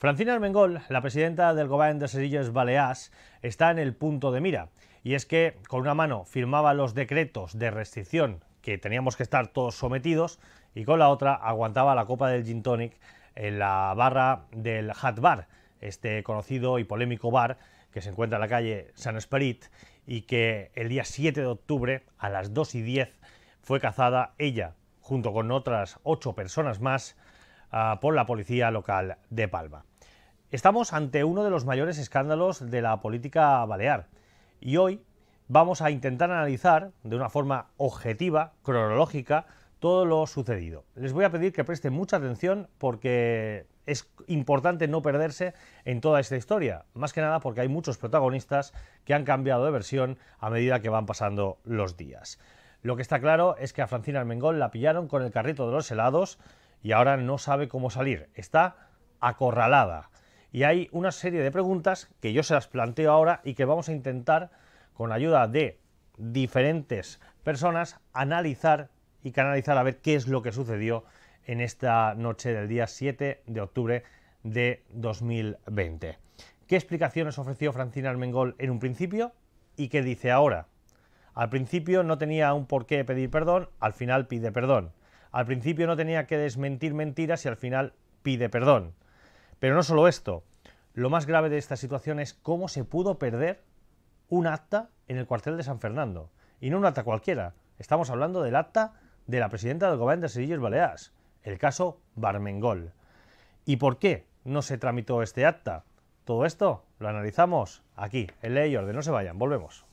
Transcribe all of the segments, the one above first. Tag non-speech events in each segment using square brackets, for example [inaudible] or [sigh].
Francina Armengol, la presidenta del Gobierno de Serillos Baleas, está en el punto de mira. Y es que con una mano firmaba los decretos de restricción que teníamos que estar todos sometidos y con la otra aguantaba la copa del gin tonic en la barra del Hat Bar, este conocido y polémico bar que se encuentra en la calle San Esperit y que el día 7 de octubre a las 2 y 10 fue cazada ella junto con otras ocho personas más ah, por la policía local de Palma. Estamos ante uno de los mayores escándalos de la política balear y hoy vamos a intentar analizar de una forma objetiva, cronológica, todo lo sucedido. Les voy a pedir que presten mucha atención porque es importante no perderse en toda esta historia, más que nada porque hay muchos protagonistas que han cambiado de versión a medida que van pasando los días. Lo que está claro es que a Francina Armengol la pillaron con el carrito de los helados y ahora no sabe cómo salir. Está acorralada y hay una serie de preguntas que yo se las planteo ahora y que vamos a intentar, con ayuda de diferentes personas, analizar y canalizar a ver qué es lo que sucedió en esta noche del día 7 de octubre de 2020. ¿Qué explicaciones ofreció Francina Armengol en un principio y qué dice ahora? Al principio no tenía un por qué pedir perdón, al final pide perdón. Al principio no tenía que desmentir mentiras y al final pide perdón. Pero no solo esto, lo más grave de esta situación es cómo se pudo perder un acta en el cuartel de San Fernando. Y no un acta cualquiera, estamos hablando del acta de la presidenta del gobierno de Sevillas Baleares, el caso Barmengol. ¿Y por qué no se tramitó este acta? Todo esto lo analizamos aquí, en Ley y Orden. No se vayan, volvemos.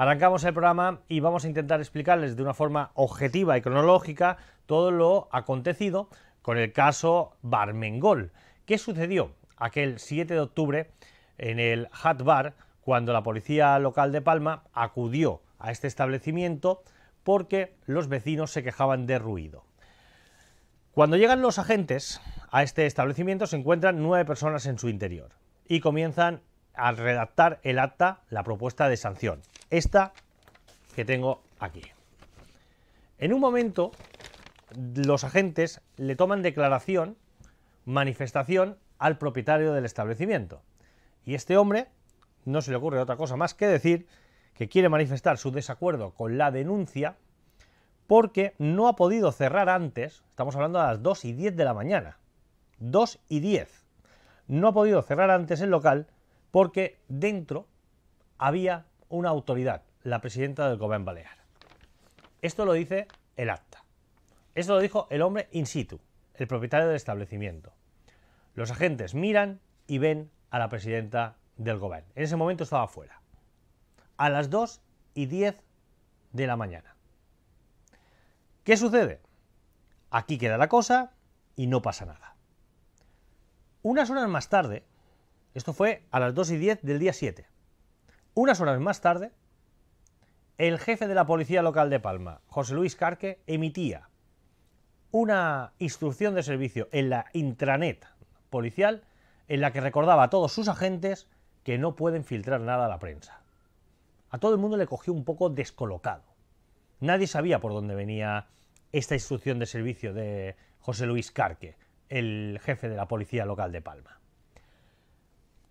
Arrancamos el programa y vamos a intentar explicarles de una forma objetiva y cronológica todo lo acontecido con el caso Barmengol. ¿Qué sucedió aquel 7 de octubre en el Hat Bar cuando la policía local de Palma acudió a este establecimiento porque los vecinos se quejaban de ruido? Cuando llegan los agentes a este establecimiento se encuentran nueve personas en su interior y comienzan a redactar el acta, la propuesta de sanción esta que tengo aquí. En un momento, los agentes le toman declaración, manifestación al propietario del establecimiento. Y este hombre no se le ocurre otra cosa más que decir que quiere manifestar su desacuerdo con la denuncia porque no ha podido cerrar antes, estamos hablando a las 2 y 10 de la mañana, 2 y 10, no ha podido cerrar antes el local porque dentro había una autoridad, la presidenta del Gobierno Balear. Esto lo dice el acta. Esto lo dijo el hombre in situ, el propietario del establecimiento. Los agentes miran y ven a la presidenta del Gobierno. En ese momento estaba fuera. A las 2 y 10 de la mañana. ¿Qué sucede? Aquí queda la cosa y no pasa nada. Unas horas más tarde, esto fue a las 2 y 10 del día 7, unas horas más tarde, el jefe de la Policía Local de Palma, José Luis Carque, emitía una instrucción de servicio en la intranet policial en la que recordaba a todos sus agentes que no pueden filtrar nada a la prensa. A todo el mundo le cogió un poco descolocado. Nadie sabía por dónde venía esta instrucción de servicio de José Luis Carque, el jefe de la Policía Local de Palma.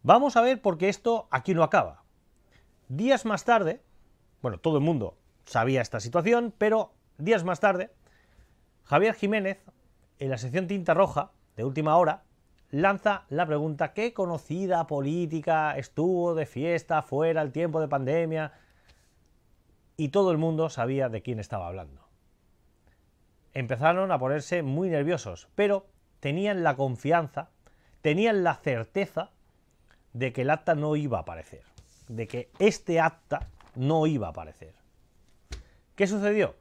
Vamos a ver por qué esto aquí no acaba, Días más tarde, bueno, todo el mundo sabía esta situación, pero días más tarde, Javier Jiménez, en la sección Tinta Roja de última hora, lanza la pregunta, ¿qué conocida política estuvo de fiesta fuera el tiempo de pandemia? Y todo el mundo sabía de quién estaba hablando. Empezaron a ponerse muy nerviosos, pero tenían la confianza, tenían la certeza de que el acta no iba a aparecer de que este acta no iba a aparecer. ¿Qué sucedió?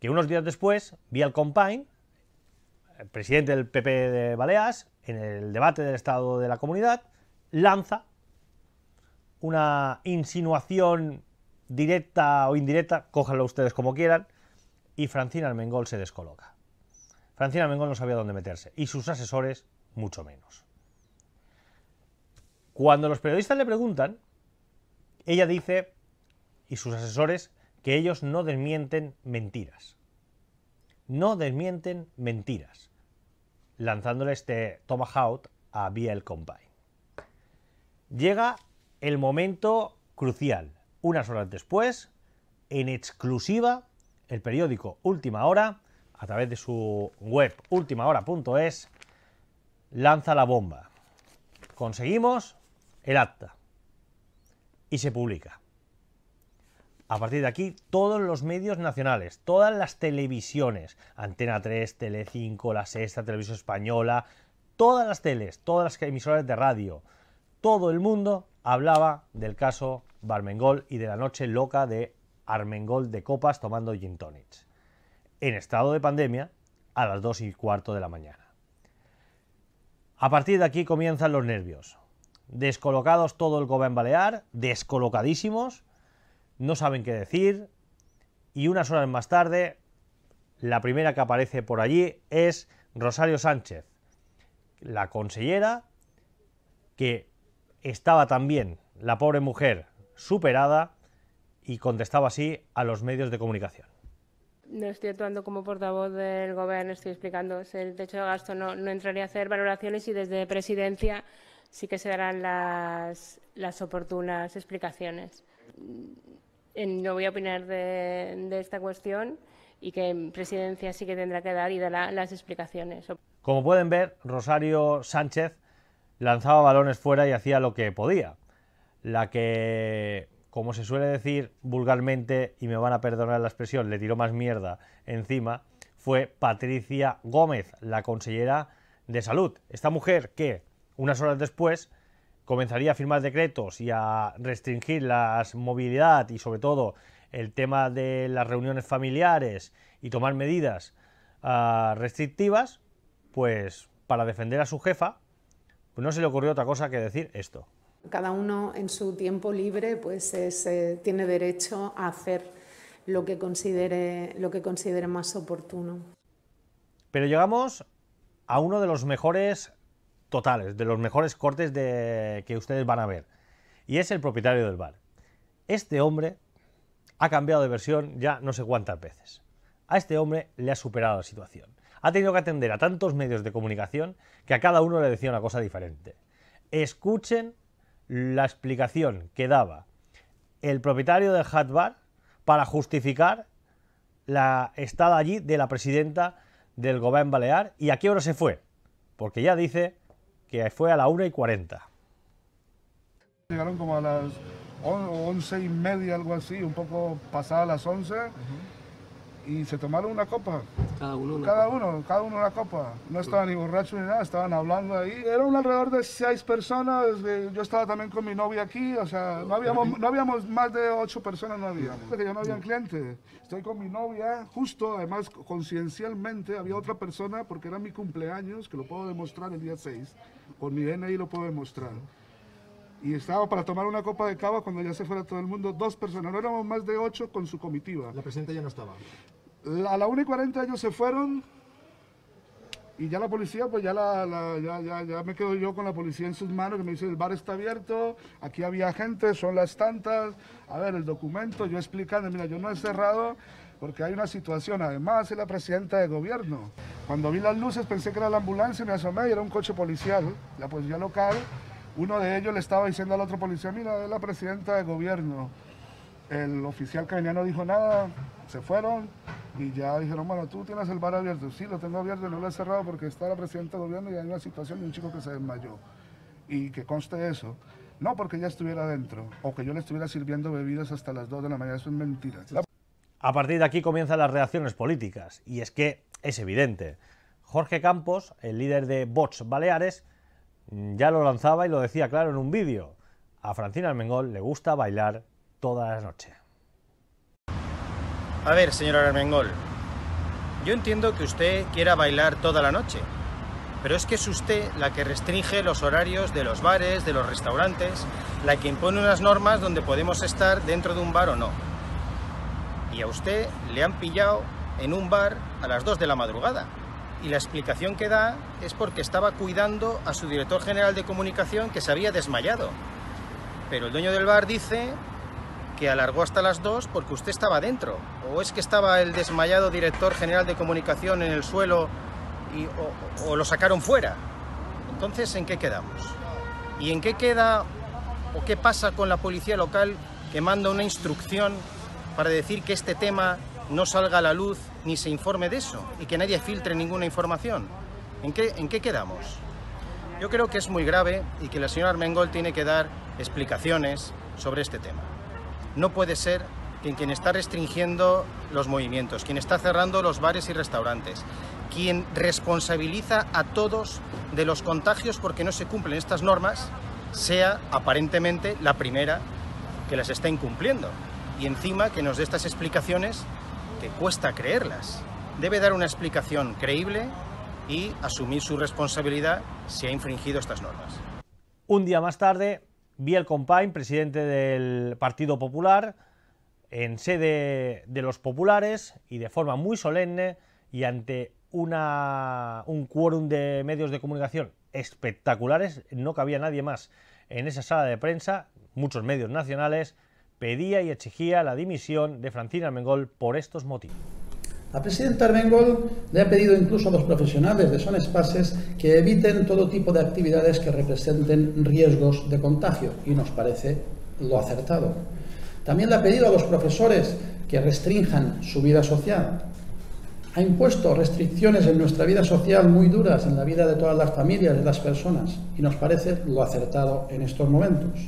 Que unos días después vi al Compain, el presidente del PP de Baleas, en el debate del Estado de la Comunidad, lanza una insinuación directa o indirecta, cójanlo ustedes como quieran, y Francina Armengol se descoloca. Francina Armengol no sabía dónde meterse, y sus asesores mucho menos. Cuando los periodistas le preguntan, ella dice, y sus asesores, que ellos no desmienten mentiras. No desmienten mentiras. Lanzándole este tomahawk a el Company. Llega el momento crucial. Unas horas después, en exclusiva, el periódico Última Hora, a través de su web ultimahora.es, lanza la bomba. Conseguimos el acta y se publica. A partir de aquí, todos los medios nacionales, todas las televisiones, Antena 3, Tele 5, La Sexta, Televisión Española, todas las teles, todas las emisoras de radio, todo el mundo hablaba del caso Barmengol y de la noche loca de Armengol de copas tomando gin en estado de pandemia, a las 2 y cuarto de la mañana. A partir de aquí comienzan los nervios descolocados todo el gobierno Balear, descolocadísimos, no saben qué decir, y unas horas más tarde, la primera que aparece por allí es Rosario Sánchez, la consellera que estaba también, la pobre mujer, superada y contestaba así a los medios de comunicación. No estoy actuando como portavoz del gobierno, estoy explicando el techo de gasto. No, no entraría a hacer valoraciones y desde presidencia sí que se darán las, oportunas explicaciones. Mm, no voy a opinar de, esta cuestión y que Presidencia sí que tendrá que dar y dará las explicaciones. Como pueden ver, Rosario Sánchez lanzaba balones fuera y hacía lo que podía. La que, como se suele decir vulgarmente, y me van a perdonar la expresión, le tiró más mierda encima, fue Patricia Gómez, la consellera de Salud. Esta mujer que unas horas después comenzaría a firmar decretos y a restringir la movilidad y sobre todo el tema de las reuniones familiares y tomar medidas ah, restrictivas, pues para defender a su jefa, pues no se le ocurrió otra cosa que decir esto. Cada uno en su tiempo libre pues eh, tiene derecho a hacer lo que, considere, lo que considere más oportuno. Pero llegamos a uno de los mejores totales, de los mejores cortes de, que ustedes van a ver. Y es el propietario del bar. Este hombre ha cambiado de versión ya no sé cuántas veces. A este hombre le ha superado la situación. Ha tenido que atender a tantos medios de comunicación que a cada uno le decía una cosa diferente. Escuchen la explicación que daba el propietario del Hat Bar para justificar la estada allí de la presidenta del Gobierno Balear y a qué hora se fue. Porque ya dice que fue a la 1 y 40. Llegaron como a las 11 y media, algo así, un poco pasadas las 11 y se tomaron una copa. Cada uno una Cada copa. uno, cada uno una copa. No estaban ni borrachos ni nada, estaban hablando ahí. Eran alrededor de seis personas, eh, yo estaba también con mi novia aquí, o sea, no habíamos, no habíamos más de ocho personas, no habíamos. Porque ya no había clientes. Mm. cliente. Estoy con mi novia, justo, además, conciencialmente, había otra persona, porque era mi cumpleaños, que lo puedo demostrar el día 6, con mi DNI lo puedo demostrar y estaba para tomar una copa de cava cuando ya se fuera todo el mundo, dos personas, no éramos más de ocho con su comitiva. La presidenta ya no estaba a la 1 y 40 ellos se fueron y ya la policía, pues ya, la, la ya, me quedo yo con la policía en sus manos, que me dice, el bar está abierto, aquí había gente, son las tantas, a ver, el documento, yo explicando, mira, yo no he cerrado porque hay una situación, además es la presidenta de gobierno. Cuando vi las luces pensé que era la ambulancia, me asomé y era un coche policial, la policía local, uno de ellos le estaba diciendo al otro policía, mira, es la presidenta de gobierno. El oficial que venía no dijo nada, se fueron, y ya dijeron, bueno, tú tienes el bar abierto. Sí, lo tengo abierto y no lo he cerrado porque está la presidenta del gobierno y hay una situación de un chico que se desmayó. Y que conste eso. No porque ella estuviera adentro o que yo le estuviera sirviendo bebidas hasta las 2 de la mañana. Eso es mentira. A partir de aquí comienzan las reacciones políticas. Y es que es evidente. Jorge Campos, el líder de Vox Baleares, mm, ya lo lanzaba y lo decía claro en un vídeo. A Francina Armengol le gusta bailar toda la noche. A ver, señora Armengol, yo entiendo que usted quiera bailar toda la noche, pero es que es usted la que restringe los horarios de los bares, de los restaurantes, la que impone unas normas donde podemos estar dentro de un bar o no. Y a usted le han pillado en un bar a las 2 de la madrugada. Y la explicación que da es porque estaba cuidando a su director general de comunicación que se había desmayado. Pero el dueño del bar dice que alargó hasta las dos porque usted estaba dentro. ¿O es que estaba el desmayado director general de comunicación en el suelo y, o, lo sacaron fuera? Entonces, ¿en qué quedamos? ¿Y en qué queda o qué pasa con la policía local que manda una instrucción para decir que este tema no salga a la luz ni se informe de eso y que nadie filtre ninguna información? ¿En qué, en qué quedamos? Yo creo que es muy grave y que la señora Mengol tiene que dar explicaciones sobre este tema. No puede ser que quien está restringiendo los movimientos, quien está cerrando los bares y restaurantes, quien responsabiliza a todos de los contagios porque no se cumplen estas normas, sea aparentemente la primera que las está incumpliendo. Y encima que nos dé estas explicaciones que cuesta creerlas. Debe dar una explicación creíble y asumir su responsabilidad si ha infringido estas normas. Un día más tarde, Biel Compain, presidente del Partido Popular, en sede de los populares y de forma muy solemne y ante un quórum de medios de comunicación espectaculares, no cabía nadie más en esa sala de prensa, muchos medios nacionales, pedía y exigía la dimisión de Francina Mengol por estos motivos. La presidenta Armengol le ha pedido incluso a los profesionales de Son Espaces que eviten todo tipo de actividades que representen riesgos de contagio y nos parece lo acertado. También le ha pedido a los profesores que restrinjan su vida social. Ha impuesto restricciones en nuestra vida social muy duras, en la vida de todas las familias, de las personas, y nos parece lo acertado en estos momentos.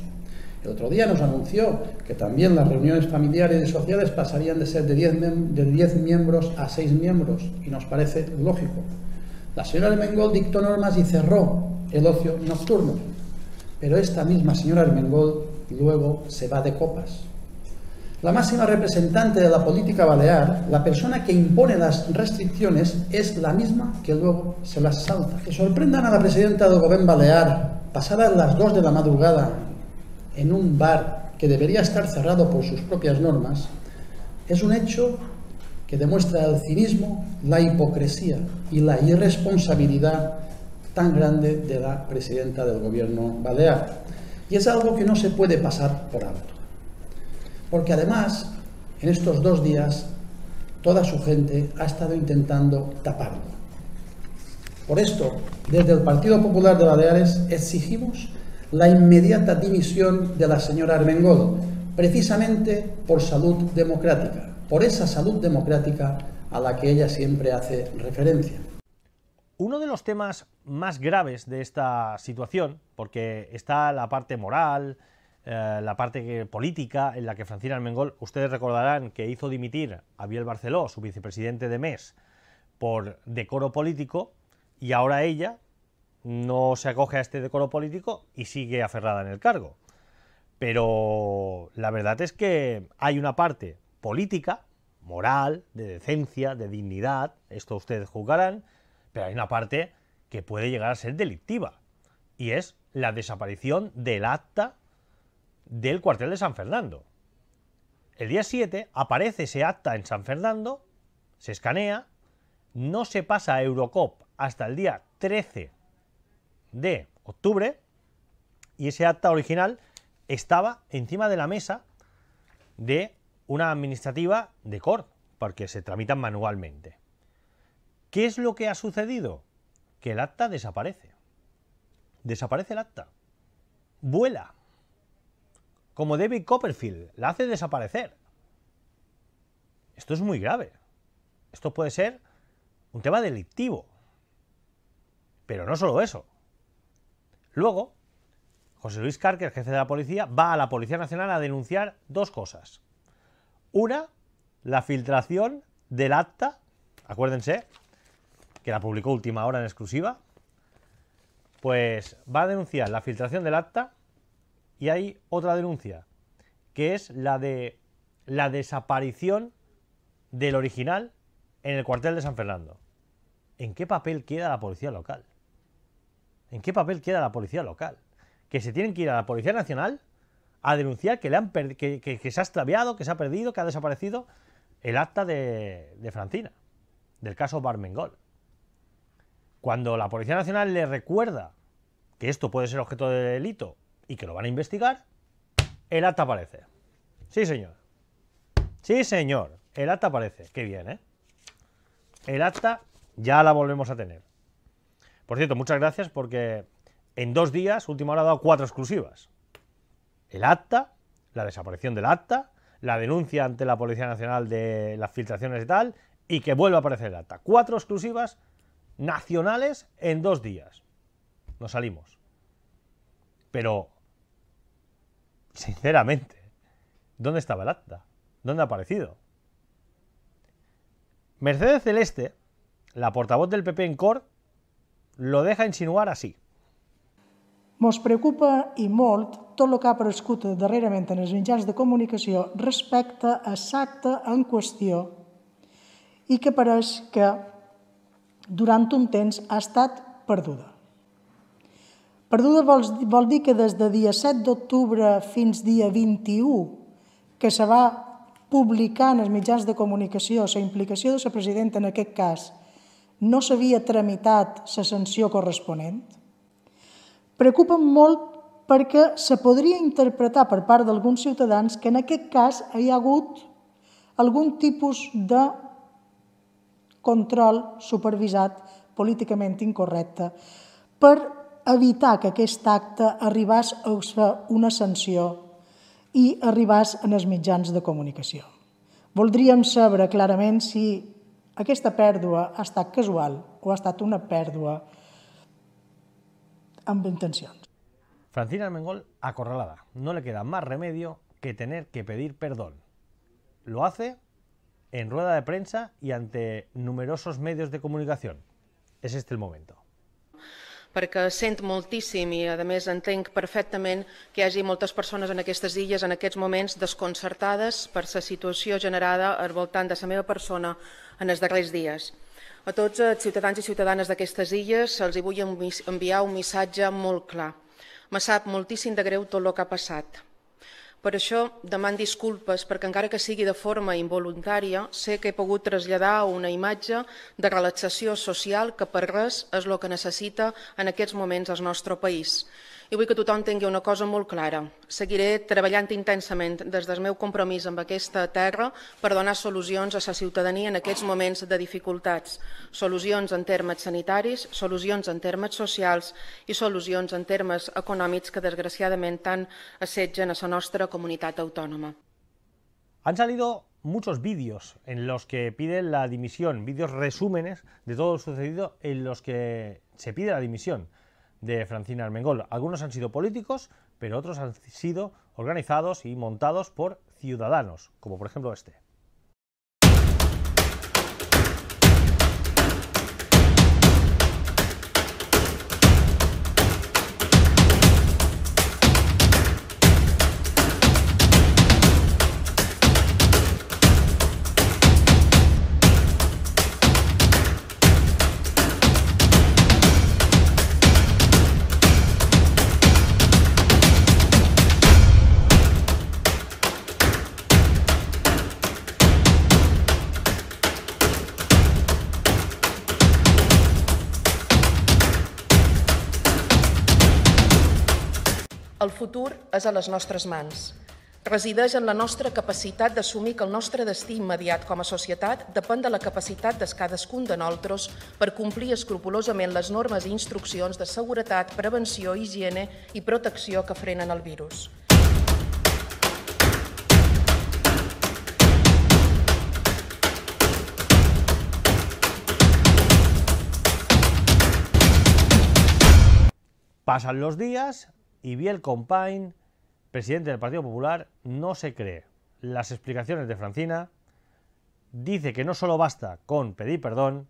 El otro día nos anunció que también las reuniones familiares y sociales pasarían de ser de 10, miembros a 6 miembros, y nos parece lógico. La señora Armengol dictó normas y cerró el ocio nocturno, pero esta misma señora Armengol luego se va de copas. La máxima representante de la política balear, la persona que impone las restricciones, es la misma que luego se las salta. Que sorprendan a la presidenta de gobierno balear, pasadas las 2 de la madrugada, en un bar que debería estar cerrado por sus propias normas es un hecho que demuestra el cinismo, la hipocresía y la irresponsabilidad tan grande de la presidenta del gobierno balear. Y es algo que no se puede pasar por alto. Porque además, en estos dos días, toda su gente ha estado intentando taparlo. Por esto, desde el Partido Popular de Baleares exigimos la inmediata dimisión de la señora Armengol, precisamente por salud democrática, por esa salud democrática a la que ella siempre hace referencia. Uno de los temas más graves de esta situación, porque está la parte moral, eh, la parte política en la que Francina Armengol, ustedes recordarán que hizo dimitir a Biel Barceló, su vicepresidente de MES, por decoro político, y ahora ella, no se acoge a este decoro político y sigue aferrada en el cargo. Pero la verdad es que hay una parte política, moral, de decencia, de dignidad, esto ustedes juzgarán, pero hay una parte que puede llegar a ser delictiva, y es la desaparición del acta del cuartel de San Fernando. El día 7 aparece ese acta en San Fernando, se escanea, no se pasa a Eurocop hasta el día 13 de octubre y ese acta original estaba encima de la mesa de una administrativa de corte, porque se tramitan manualmente. ¿Qué es lo que ha sucedido? Que el acta desaparece. Desaparece el acta. Vuela. Como David Copperfield, la hace desaparecer. Esto es muy grave. Esto puede ser un tema delictivo. Pero no solo eso. Luego, José Luis Carker, jefe de la policía, va a la Policía Nacional a denunciar dos cosas. Una, la filtración del acta, acuérdense, que la publicó última hora en exclusiva, pues va a denunciar la filtración del acta y hay otra denuncia, que es la de la desaparición del original en el cuartel de San Fernando. ¿En qué papel queda la policía local? ¿En qué papel queda la policía local? Que se tienen que ir a la Policía Nacional a denunciar que, le han que, se ha extraviado, que se ha perdido, que ha desaparecido el acta de, de Francina, del caso Barmengol. Cuando la Policía Nacional le recuerda que esto puede ser objeto de delito y que lo van a investigar, el acta aparece. Sí, señor. Sí, señor. El acta aparece. Qué bien, ¿eh? El acta ya la volvemos a tener. Por cierto, muchas gracias porque en dos días, última hora, ha dado cuatro exclusivas. El acta, la desaparición del acta, la denuncia ante la Policía Nacional de las filtraciones y tal, y que vuelva a aparecer el acta. Cuatro exclusivas nacionales en dos días. Nos salimos. Pero, sinceramente, ¿dónde estaba el acta? ¿Dónde ha aparecido? Mercedes Celeste, la portavoz del PP en COR, Lo deja insinuar així. Ens preocupa i molt tot el que ha aparegut darrerament en els mitjans de comunicació respecte a l'acte en qüestió i que pareix que durant un temps ha estat perduda. Perduda vol, vol dir que des de dia 7 d'octubre fins dia 21, que se va publicar en els mitjans de comunicació la implicació de la presidenta en aquest cas no s'havia tramitat la sanció corresponent? Preocupa molt perquè se podria interpretar per part d'alguns ciutadans que en aquest cas hi ha hagut algun tipus de control supervisat políticament incorrecte per evitar que aquest acte arribàs a fer una sanció i arribàs en els mitjans de comunicació. Voldríem saber clarament si aquesta pèrdua ha estat casual o ha estat una pèrdua amb intencions. Francina Armengol acorralada. No le queda más remedio que tener que pedir perdón. Lo hace en rueda de prensa y ante numerosos medios de comunicación. Es este el momento. perquè sent moltíssim i, a més, entenc perfectament que hi hagi moltes persones en aquestes illes en aquests moments desconcertades per la situació generada al voltant de la meva persona en els darrers dies. A tots els eh, ciutadans i ciutadanes d'aquestes illes se'ls vull enviar un missatge molt clar. Me sap moltíssim de greu tot el que ha passat. Per això deman disculpes, perquè encara que sigui de forma involuntària, sé que he pogut traslladar una imatge de relaxació social que per res és el que necessita en aquests moments el nostre país. I vull que tothom tingui una cosa molt clara. Seguiré treballant intensament des del meu compromís amb aquesta terra per donar solucions a la ciutadania en aquests moments de dificultats. Solucions en termes sanitaris, solucions en termes socials i solucions en termes econòmics que desgraciadament tant assetgen a la nostra comunitat autònoma. Han salido muchos vídeos en los que piden la dimisión, vídeos resúmenes de todo lo sucedido en los que se pide la dimisión. de Francina Armengol. Algunos han sido políticos, pero otros han sido organizados y montados por ciudadanos, como por ejemplo este. és a les nostres mans. Resideix en la nostra capacitat d'assumir que el nostre destí immediat com a societat depèn de la capacitat de cadascun de nosaltres per complir escrupulosament les normes i instruccions de seguretat, prevenció, higiene i protecció que frenen el virus. Pasan los días y vi el compañero presidente del Partido Popular, no se cree las explicaciones de Francina, dice que no solo basta con pedir perdón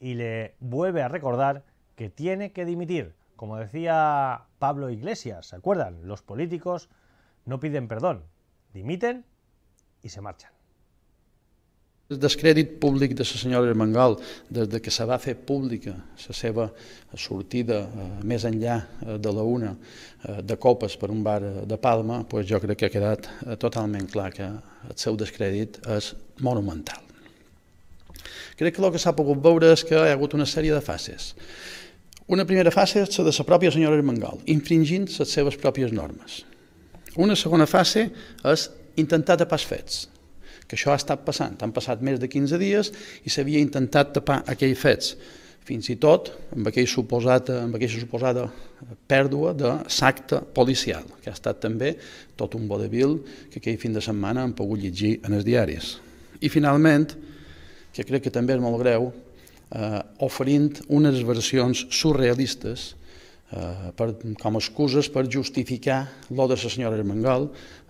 y le vuelve a recordar que tiene que dimitir. Como decía Pablo Iglesias, ¿se acuerdan? Los políticos no piden perdón, dimiten y se marchan. El descrèdit públic de la senyora Mangal, des de que se va fer pública la seva sortida eh, més enllà eh, de la una eh, de copes per un bar de Palma, pues jo crec que ha quedat totalment clar que el seu descrèdit és monumental. Crec que el que s'ha pogut veure és que hi ha hagut una sèrie de fases. Una primera fase és la de la pròpia senyora Mangal, infringint les seves pròpies normes. Una segona fase és intentar tapar els fets, que això ha estat passant. Han passat més de 15 dies i s'havia intentat tapar aquells fets fins i tot amb, aquell suposat, amb aquella suposada pèrdua de l'acte policial, que ha estat també tot un vodevil que aquell fin de setmana han pogut llegir en els diaris. I finalment, que crec que també és molt greu, eh, oferint unes versions surrealistes Eh, per, com excuses per justificar lo de la senyora Armengol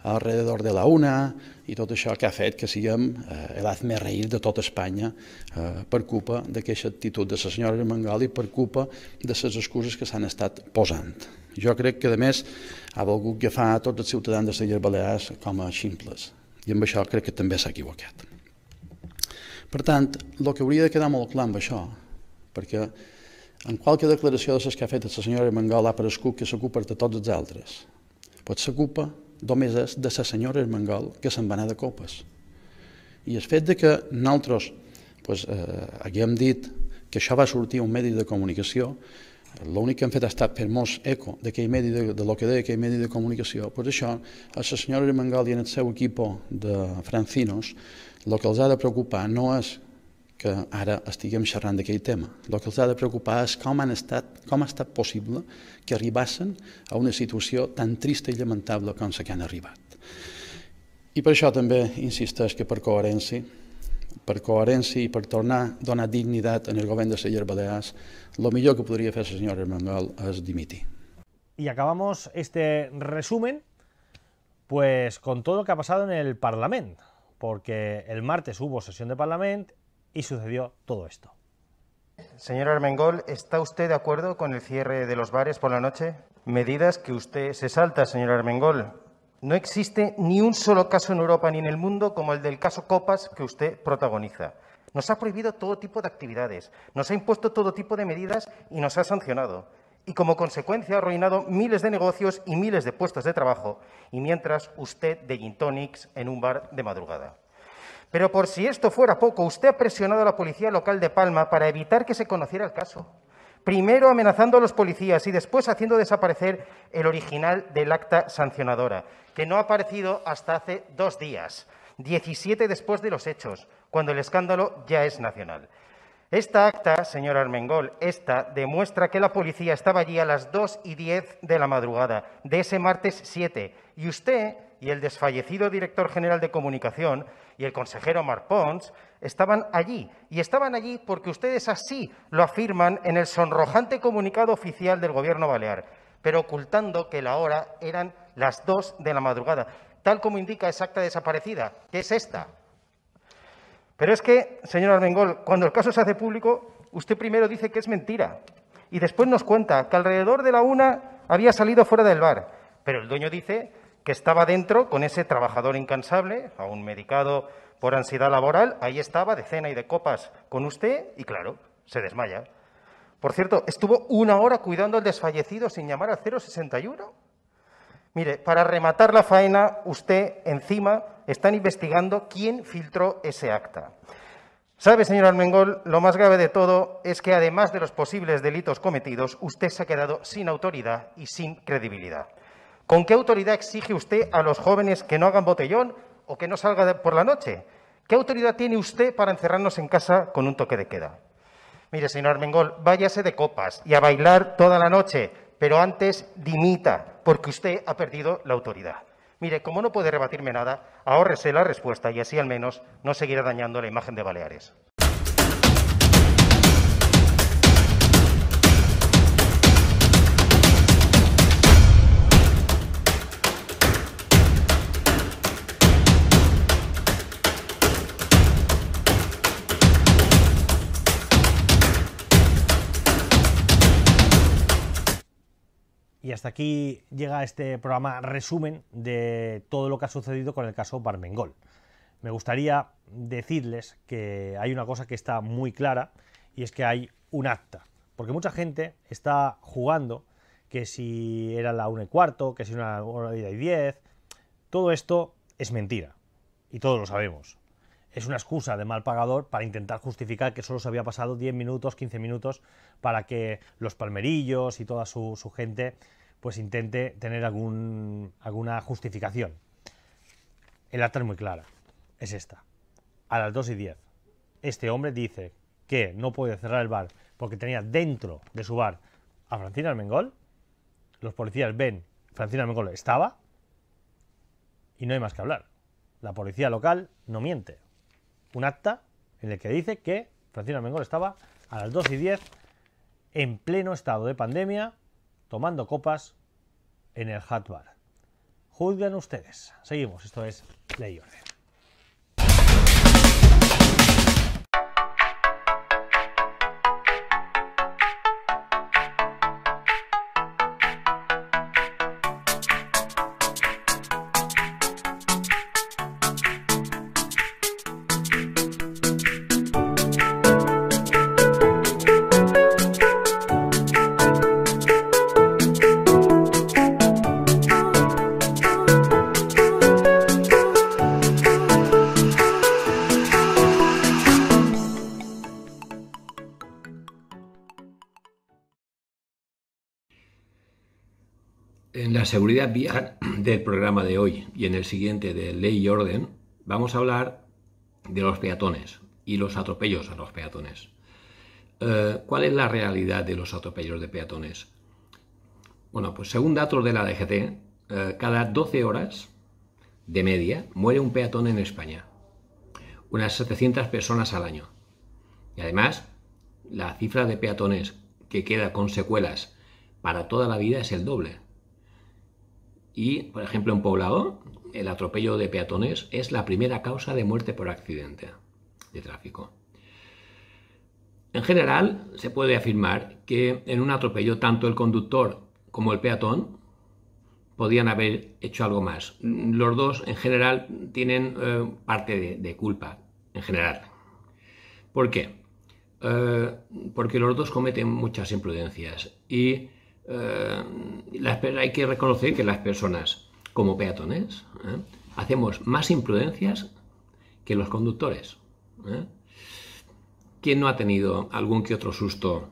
alrededor de la UNA i tot això que ha fet que siguem eh, més reir de tota Espanya eh, per culpa d'aquesta actitud de la senyora Armengol i per culpa de les excuses que s'han estat posant. Jo crec que, a més, ha volgut agafar a tots els ciutadans de Celles Balears com a ximples i amb això crec que també s'ha equivocat. Per tant, el que hauria de quedar molt clar amb això, perquè en qualque declaració de les que ha fet la senyora Mangol ha aparegut que s'ocupa de tots els altres. Pot s'ocupa només és de la senyora Mangol que se'n va anar de copes. I el fet de que nosaltres pues, eh, haguem dit que això va sortir un medi de comunicació, l'únic que hem fet ha estat fer molts eco d'aquell medi de, de lo que deia aquell medi de comunicació. Per això, a la senyora Mangal i en el seu equip de Francinos, el que els ha de preocupar no és que ara estiguem xerrant d'aquell tema. El que els ha de preocupar és com, han estat, com ha estat possible que arribassen a una situació tan trista i lamentable com la que han arribat. I per això també insisteix que per coherència, per coherència i per tornar a donar dignitat en el govern de Seller Balears, el millor que podria fer la senyora Armengol és dimitir. Y acabamos este resumen pues con todo lo que ha pasado en el Parlament, porque el martes hubo sesión de Parlament, y sucedió todo esto. Señor Armengol, ¿está usted de acuerdo con el cierre de los bares por la noche? Medidas que usted se salta, señor Armengol. No existe ni un solo caso en Europa ni en el mundo como el del caso Copas que usted protagoniza. Nos ha prohibido todo tipo de actividades, nos ha impuesto todo tipo de medidas y nos ha sancionado. Y como consecuencia ha arruinado miles de negocios y miles de puestos de trabajo. Y mientras usted de Gintonics en un bar de madrugada. Pero por si esto fuera poco, usted ha presionado a la policía local de Palma para evitar que se conociera el caso. Primero amenazando a los policías y después haciendo desaparecer el original del acta sancionadora, que no ha aparecido hasta hace dos días, 17 después de los hechos, cuando el escándalo ya es nacional. Esta acta, señor Armengol, esta demuestra que la policía estaba allí a las 2 y 10 de la madrugada de ese martes 7 y usted y el desfallecido director general de comunicación y el consejero Pons estaban allí. Y estaban allí porque ustedes así lo afirman en el sonrojante comunicado oficial del Gobierno Balear, pero ocultando que la hora eran las dos de la madrugada, tal como indica exacta desaparecida, que es esta. Pero es que, señor Armengol, cuando el caso se hace público, usted primero dice que es mentira y después nos cuenta que alrededor de la una había salido fuera del bar, pero el dueño dice que estaba dentro con ese trabajador incansable, aún medicado por ansiedad laboral, ahí estaba de cena y de copas con usted y claro, se desmaya. Por cierto, estuvo una hora cuidando al desfallecido sin llamar al 061. Mire, para rematar la faena, usted encima están investigando quién filtró ese acta. ¿Sabe, señor Almengol? Lo más grave de todo es que además de los posibles delitos cometidos, usted se ha quedado sin autoridad y sin credibilidad. ¿Con qué autoridad exige usted a los jóvenes que no hagan botellón o que no salga por la noche? ¿Qué autoridad tiene usted para encerrarnos en casa con un toque de queda? Mire, señor Armengol, váyase de copas y a bailar toda la noche, pero antes dimita, porque usted ha perdido la autoridad. Mire, como no puede rebatirme nada, ahórrese la respuesta y así al menos no seguirá dañando la imagen de Baleares. Y hasta aquí llega este programa resumen de todo lo que ha sucedido con el caso Barmengol. Me gustaría decirles que hay una cosa que está muy clara y es que hay un acta. Porque mucha gente está jugando que si era la 1 y cuarto, que si era una 1 y 10. Todo esto es mentira. Y todos lo sabemos es una excusa de mal pagador para intentar justificar que solo se había pasado 10 minutos, 15 minutos, para que los palmerillos y toda su, gente pues intente tener algún, alguna justificación. El acta es muy clara, es esta. A las 2 y 10, este hombre dice que no puede cerrar el bar porque tenía dentro de su bar a Francina Almengol. Los policías ven, Francina Almengol estaba y no hay más que hablar. La policía local no miente un acta en el que dice que Francino Armengol estaba a las 2 y 10 en pleno estado de pandemia tomando copas en el Hat Bar. Juzguen ustedes. Seguimos. Esto es Ley y Orden. seguridad vial [clears throat] del programa de hoy y en el siguiente de ley y orden vamos a hablar de los peatones y los atropellos a los peatones. Eh, ¿Cuál es la realidad de los atropellos de peatones? Bueno, pues según datos de la DGT, eh, cada 12 horas de media muere un peatón en España. Unas 700 personas al año. Y además, la cifra de peatones que queda con secuelas para toda la vida es el doble, y, por ejemplo, en Poblado, el atropello de peatones es la primera causa de muerte por accidente de tráfico. En general, se puede afirmar que en un atropello tanto el conductor como el peatón podían haber hecho algo más. Los dos en general tienen eh, parte de, culpa, en general. ¿Por qué? Eh, porque los dos cometen muchas imprudencias y eh, hay que reconocer que las personas, como peatones, ¿eh? hacemos más imprudencias que los conductores. ¿eh? ¿Quién no ha tenido algún que otro susto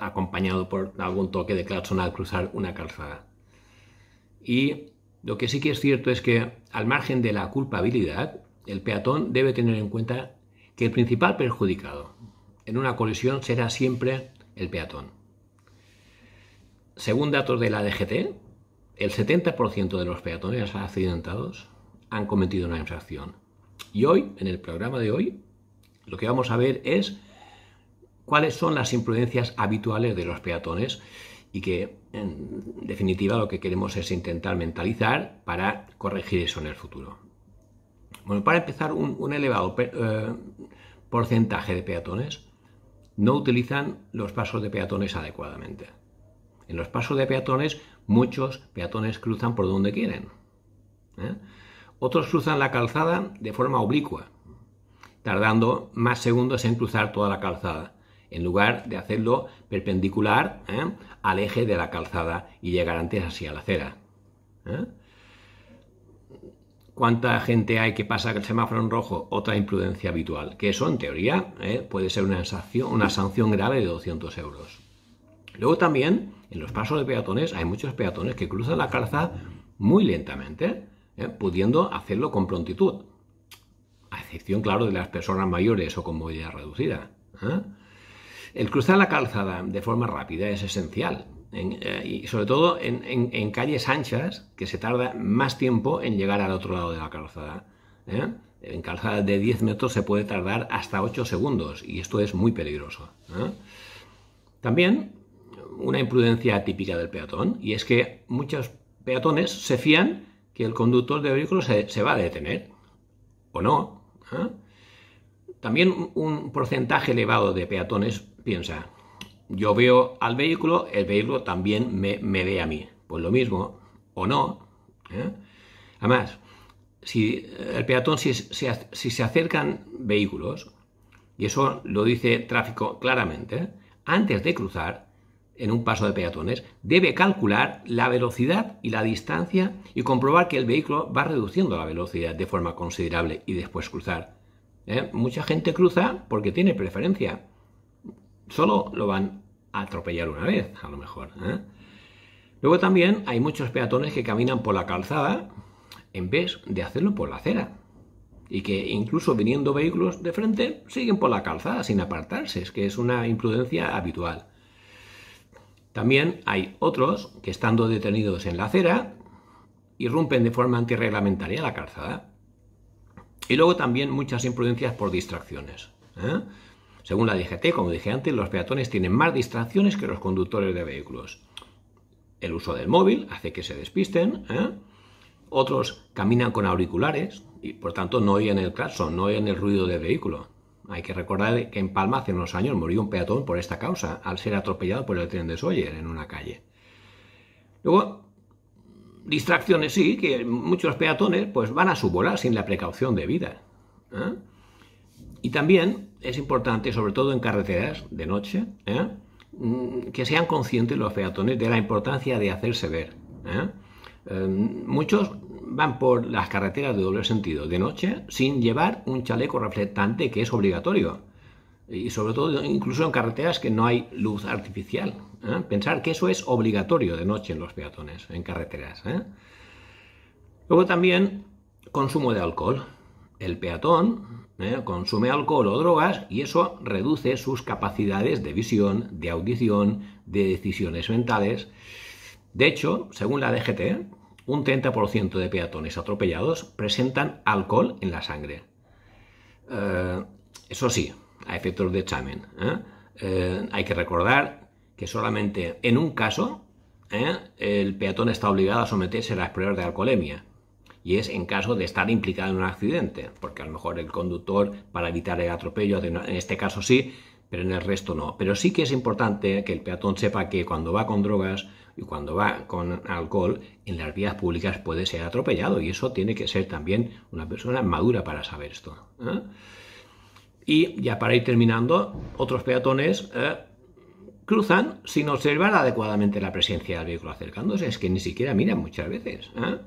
acompañado por algún toque de claxon al cruzar una calzada? Y lo que sí que es cierto es que, al margen de la culpabilidad, el peatón debe tener en cuenta que el principal perjudicado en una colisión será siempre el peatón. Según datos de la DGT, el 70% de los peatones accidentados han cometido una infracción. Y hoy, en el programa de hoy, lo que vamos a ver es cuáles son las imprudencias habituales de los peatones y que en definitiva lo que queremos es intentar mentalizar para corregir eso en el futuro. Bueno, para empezar, un, elevado eh, porcentaje de peatones no utilizan los pasos de peatones adecuadamente. En los pasos de peatones muchos peatones cruzan por donde quieren. ¿eh? Otros cruzan la calzada de forma oblicua, tardando más segundos en cruzar toda la calzada, en lugar de hacerlo perpendicular ¿eh? al eje de la calzada y llegar antes así a la acera. ¿eh? ¿Cuánta gente hay que pasa el semáforo en rojo? Otra imprudencia habitual, que eso en teoría puede ser una sanción, una sanción grave de 200 euros. Luego también en los pasos de peatones hay muchos peatones que cruzan la calzada muy lentamente, ¿eh? pudiendo hacerlo con prontitud. A excepción, claro, de las personas mayores o con movilidad reducida. ¿eh? El cruzar la calzada de forma rápida es esencial. Eh, y sobre todo en, en, calles anchas, que se tarda más tiempo en llegar al otro lado de la calzada. En calzadas de 10 metros se puede tardar hasta 8 segundos y esto es muy peligroso. También una imprudencia típica del peatón y es que muchos peatones se fían que el conductor de vehículo se, va a detener o no. ¿Ah? También un porcentaje elevado de peatones piensa, yo veo al vehículo, el vehículo también me, ve a mí. Pues lo mismo, o no. ¿eh? Además, si el peatón, si, si, se acercan vehículos, y eso lo dice tráfico claramente, antes de cruzar, en un paso de peatones, debe calcular la velocidad y la distancia y comprobar que el vehículo va reduciendo la velocidad de forma considerable y después cruzar. ¿Eh? Mucha gente cruza porque tiene preferencia. Solo lo van a atropellar una vez, a lo mejor. ¿eh? Luego también hay muchos peatones que caminan por la calzada en vez de hacerlo por la acera. Y que incluso viniendo vehículos de frente siguen por la calzada sin apartarse. Es que es una imprudencia habitual. También hay otros que estando detenidos en la acera irrumpen de forma antirreglamentaria la calzada. Y luego también muchas imprudencias por distracciones. ¿eh? Según la DGT, como dije antes, los peatones tienen más distracciones que los conductores de vehículos. El uso del móvil hace que se despisten. ¿eh? Otros caminan con auriculares y por tanto no oyen el no oyen el ruido del vehículo. Hay que recordar que en Palma hace unos años murió un peatón por esta causa, al ser atropellado por el tren de Sawyer en una calle. Luego, distracciones sí, que muchos peatones pues van a su bola sin la precaución de vida. ¿eh? Y también es importante, sobre todo en carreteras de noche, ¿eh? mm, que sean conscientes los peatones de la importancia de hacerse ver. ¿eh? muchos van por las carreteras de doble sentido de noche sin llevar un chaleco reflectante que es obligatorio. Y sobre todo incluso en carreteras que no hay luz artificial. ¿eh? Pensar que eso es obligatorio de noche en los peatones, en carreteras. ¿eh? Luego también consumo de alcohol. El peatón ¿eh? consume alcohol o drogas y eso reduce sus capacidades de visión, de audición, de decisiones mentales. De hecho, según la DGT, un 30% de peatones atropellados presentan alcohol en la sangre. Eh, eso sí, a efectos de examen. ¿eh? Eh, hay que recordar que solamente en un caso el peatón está obligado a someterse a las de alcoholemia. Y es en caso de estar implicado en un accidente, porque a lo mejor el conductor, para evitar el atropello, en este caso sí, pero en el resto no. Pero sí que es importante que el peatón sepa que cuando va con drogas, y cuando va con alcohol en las vías públicas puede ser atropellado y eso tiene que ser también una persona madura para saber esto. ¿eh? Y ya para ir terminando, otros peatones ¿eh? cruzan sin observar adecuadamente la presencia del vehículo acercándose, es que ni siquiera miran muchas veces. ¿eh?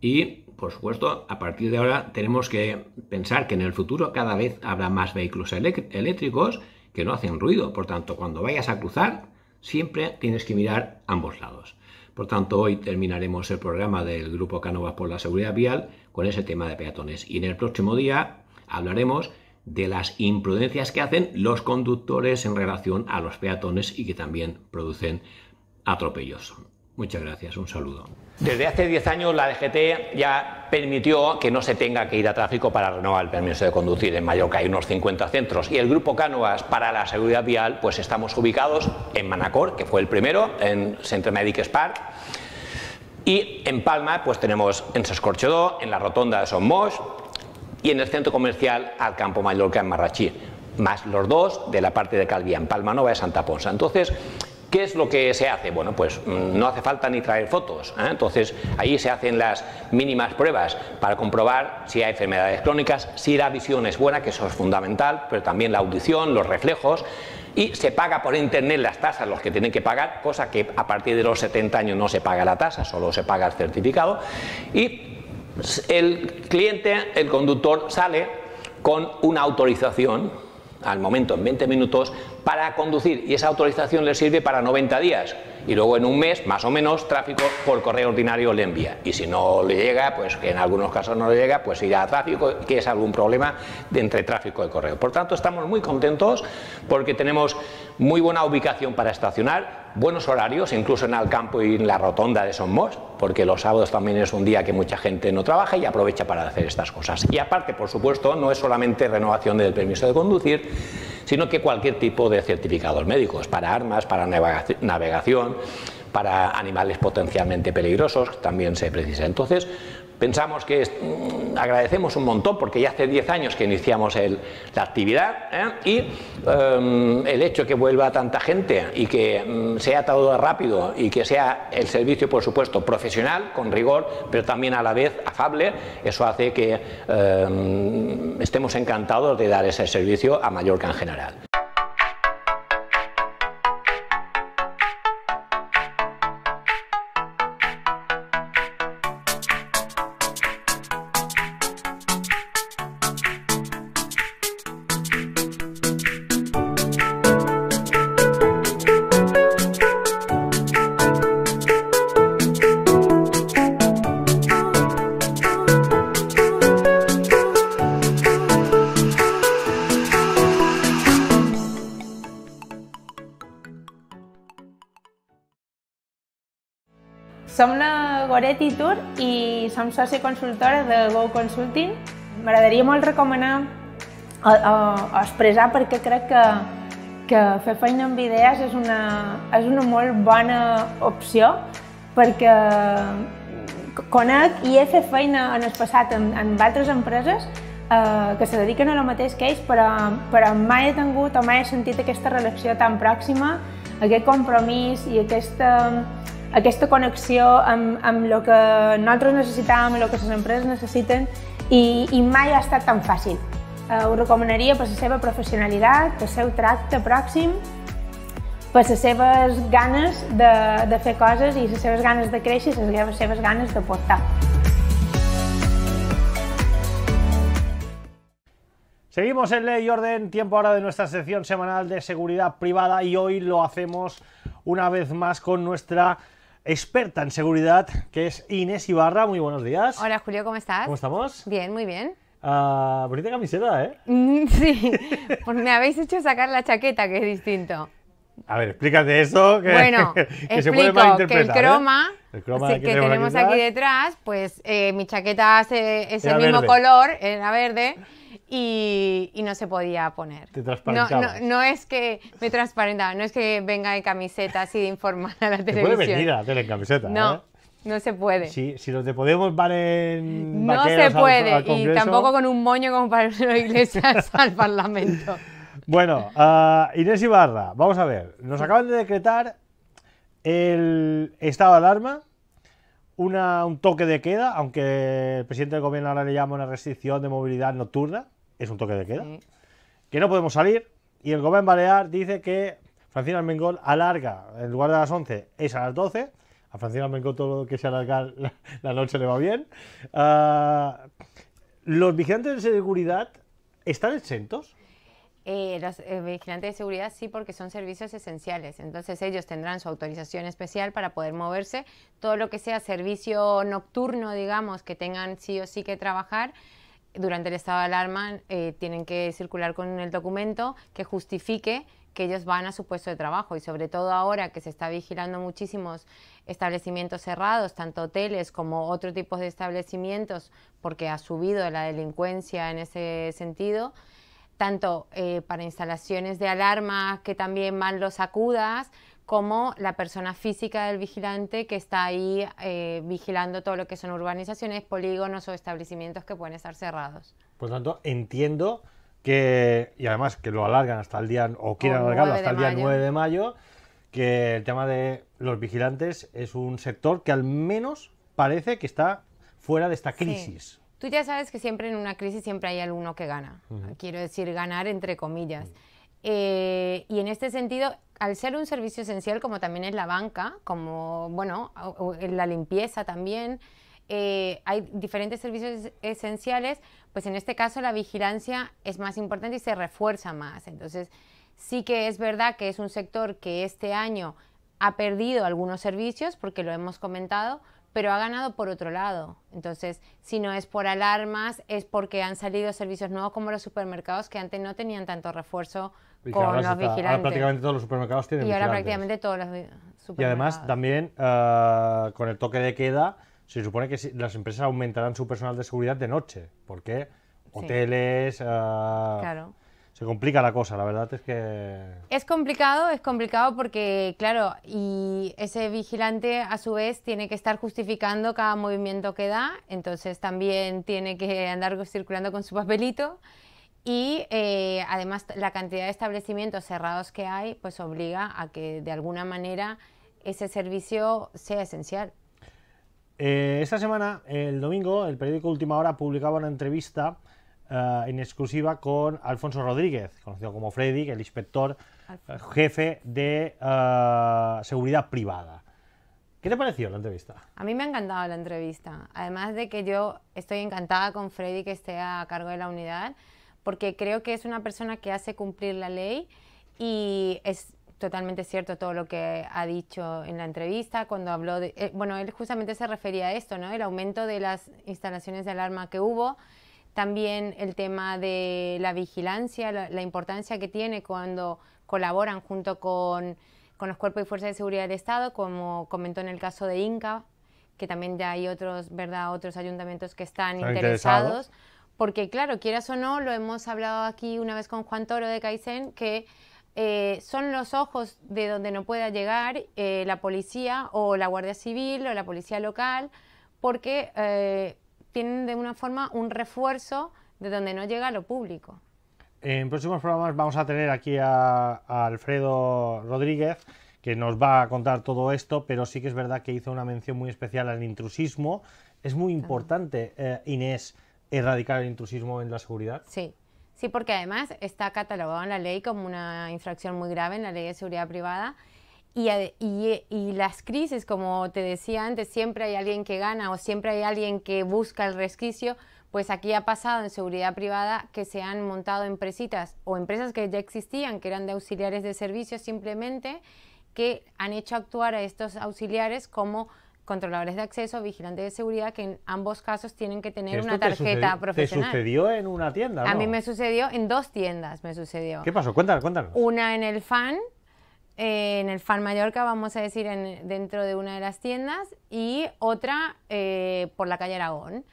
Y, por supuesto, a partir de ahora tenemos que pensar que en el futuro cada vez habrá más vehículos eléctricos que no hacen ruido. Por tanto, cuando vayas a cruzar, Siempre tienes que mirar ambos lados. Por tanto, hoy terminaremos el programa del Grupo Canova por la Seguridad Vial con ese tema de peatones. Y en el próximo día hablaremos de las imprudencias que hacen los conductores en relación a los peatones y que también producen atropellos. Muchas gracias, un saludo. Desde hace 10 años la DGT ya permitió que no se tenga que ir a tráfico para renovar el permiso de conducir. En Mallorca hay unos 50 centros y el grupo Cánovas para la seguridad vial pues estamos ubicados en Manacor, que fue el primero, en Centro Médico Park. Y en Palma pues tenemos en Sescorchedó, en la rotonda de Son y en el centro comercial al Campo Mallorca en Marrachí, más los dos de la parte de Calvía en Palma Nova y Santa Ponsa. ¿Qué es lo que se hace? Bueno, pues mm, no hace falta ni traer fotos. ¿eh? Entonces, ahí se hacen las mínimas pruebas para comprobar si hay enfermedades crónicas, si la visión es buena, que eso es fundamental, pero también la audición, los reflejos. Y se paga por internet las tasas, los que tienen que pagar, cosa que a partir de los 70 años no se paga la tasa, solo se paga el certificado. Y el cliente, el conductor, sale con una autorización al momento en 20 minutos para conducir y esa autorización le sirve para 90 días y luego en un mes más o menos tráfico por correo ordinario le envía y si no le llega pues que en algunos casos no le llega pues irá a tráfico que es algún problema de entre tráfico y correo por tanto estamos muy contentos porque tenemos muy buena ubicación para estacionar buenos horarios, incluso en el campo y en la rotonda de Son porque los sábados también es un día que mucha gente no trabaja y aprovecha para hacer estas cosas. Y aparte, por supuesto, no es solamente renovación del permiso de conducir, sino que cualquier tipo de certificados médicos, para armas, para navegación, para animales potencialmente peligrosos, también se precisa. Entonces, pensamos que agradecemos un montón porque ya hace 10 años que iniciamos la actividad ¿eh? y em, el hecho que vuelva tanta gente y que em, sea todo rápido y que sea el servicio, por supuesto, profesional, con rigor, pero también a la vez afable, eso hace que em, estemos encantados de dar ese servicio a Mallorca en general. Moretti i Tour i som soci consultora de Go Consulting. M'agradaria molt recomanar o, o, expressar perquè crec que, que fer feina amb idees és una, és una molt bona opció perquè conec i he fet feina en el passat amb, amb altres empreses eh, que se dediquen a el mateix que ells, però, però mai he tingut o mai he sentit aquesta relació tan pròxima, aquest compromís i aquesta, aquesta connexió amb, amb el que nosaltres necessitàvem, el que les empreses necessiten, i, i mai ha estat tan fàcil. Eh, ho recomanaria per la seva professionalitat, pel seu tracte pròxim, per les seves ganes de, de fer coses i les seves ganes de créixer i les seves ganes de portar. Seguimos en Ley y Orden, tiempo ahora de nuestra sección semanal de seguridad privada y hoy lo hacemos una vez más con nuestra experta en seguridad, que es Inés Ibarra. Muy buenos días. Hola Julio, ¿cómo estás? ¿Cómo estamos? Bien, muy bien. Ah, bonita camiseta, ¿eh? Mm, [laughs] sí, pues me habéis hecho sacar la chaqueta, que es distinto. A ver, explícate eso, que, bueno, [laughs] se puede Que el ¿eh? croma, que, tenemos aquí detrás, pues eh, mi chaqueta es el mismo color, era verde, y, no se podía poner. no, no, es que me transparentaba, no es que venga en camiseta así de informar a la televisión. Puede venir a la tele camiseta. No. ¿eh? No se puede. Si, los de Podemos van en. No se puede. y tampoco con un moño como para [laughs] Iglesias [laughs] al Parlamento. Bueno, ah, Inés Ibarra, vamos a ver. Nos acaban de decretar el estado de alarma, un toque de queda, aunque el presidente del gobierno ahora le llama una restricción de movilidad nocturna, es un toque de queda. Que no podemos salir. Y el gobierno balear dice que Francina Almengol alarga, en lugar de a las 11, es a las 12. A Francina Almengol todo lo que se alarga [laughs] la, noche le va bien. Ah, ¿Los vigilantes de seguridad están exentos? Eh, los eh, vigilantes de seguridad sí, porque son servicios esenciales. Entonces ellos tendrán su autorización especial para poder moverse. Todo lo que sea servicio nocturno, digamos, que tengan sí o sí que trabajar, durante el estado de alarma eh, tienen que circular con el documento que justifique que ellos van a su puesto de trabajo y sobre todo ahora que se está vigilando muchísimos establecimientos cerrados, tanto hoteles como otro tipo de establecimientos, porque ha subido la delincuencia en ese sentido, tanto eh, para instalaciones de alarma que también van los acudas, como la persona física del vigilante que está ahí eh, vigilando todo lo que son urbanizaciones, polígonos o establecimientos que pueden estar cerrados. Por tanto, entiendo que, y además que lo alargan hasta el día, o quieren alargarlo hasta el día 9 de mayo, que el tema de los vigilantes es un sector que al menos parece que está fuera de esta crisis. Tú ya sabes que siempre en una crisis siempre hay alguno que gana. Quiero decir, ganar entre comillas. Eh, y en este sentido, al ser un servicio esencial, como también es la banca, como bueno, la limpieza también, eh, hay diferentes servicios esenciales, pues en este caso la vigilancia es más importante y se refuerza más. Entonces, sí que es verdad que es un sector que este año ha perdido algunos servicios, porque lo hemos comentado, pero ha ganado por otro lado. Entonces, si no es por alarmas, es porque han salido servicios nuevos como los supermercados que antes no tenían tanto refuerzo ahora los prácticamente todos los supermercados tienen Y ahora prácticamente todos los supermercados. Y además también eh, con el toque de queda se supone que las empresas aumentarán su personal de seguridad de noche, porque hoteles... Eh, claro. Se complica la cosa, la verdad es que... Es complicado, es complicado porque, claro, y ese vigilante a su vez tiene que estar justificando cada movimiento que da, entonces también tiene que andar circulando con su papelito y eh, además la cantidad de establecimientos cerrados que hay pues obliga a que de alguna manera ese servicio sea esencial. Eh, esta semana, el domingo, el periódico Última Hora publicaba una entrevista eh, en exclusiva con Alfonso Rodríguez, conocido como Freddy, el inspector jefe de seguridad privada. ¿Qué te pareció la entrevista? A mí me ha encantado la entrevista. Además de que yo estoy encantada con Freddy que esté a cargo de la unidad porque creo que es una persona que hace cumplir la ley y es totalmente cierto todo lo que ha dicho en la entrevista cuando habló de, eh, bueno, él justamente se refería a esto, ¿no? El aumento de las instalaciones de alarma que hubo, también el tema de la vigilancia, la, importancia que tiene cuando colaboran junto con, los cuerpos y fuerzas de seguridad del Estado, como comentó en el caso de Inca, que también ya hay otros, ¿verdad? Otros ayuntamientos que están interesados porque claro, quieras o no, lo hemos hablado aquí una vez con Juan Toro de Kaizen, que eh, son los ojos de donde no pueda llegar eh, la policía o la Guardia Civil o la policía local, porque eh, tienen de una forma un refuerzo de donde no llega lo público. En próximos programas vamos a tener aquí a Alfredo Rodríguez, que nos va a contar todo esto, pero sí que es verdad que hizo una mención muy especial al intrusismo. Es muy importante, Inés erradicar el intrusismo en la seguridad. Sí, sí, porque además está catalogado en la ley como una infracción muy grave en la ley de seguridad privada. Y, y, y, las crisis, como te decía antes, siempre hay alguien que gana o siempre hay alguien que busca el resquicio, pues aquí ha pasado en seguridad privada que se han montado empresitas o empresas que ya existían, que eran de auxiliares de servicios simplemente, que han hecho actuar a estos auxiliares como controladores de acceso, vigilantes de seguridad, que en ambos casos tienen que tener una tarjeta profesional. ¿Te sucedió en una tienda? A mí me sucedió en dos tiendas, me sucedió. ¿Qué pasó? Cuéntanos, cuéntanos. Una en el FAN, eh, en el FAN Mallorca, vamos a decir, en, dentro de una de las tiendas, y otra eh, por la calle Aragón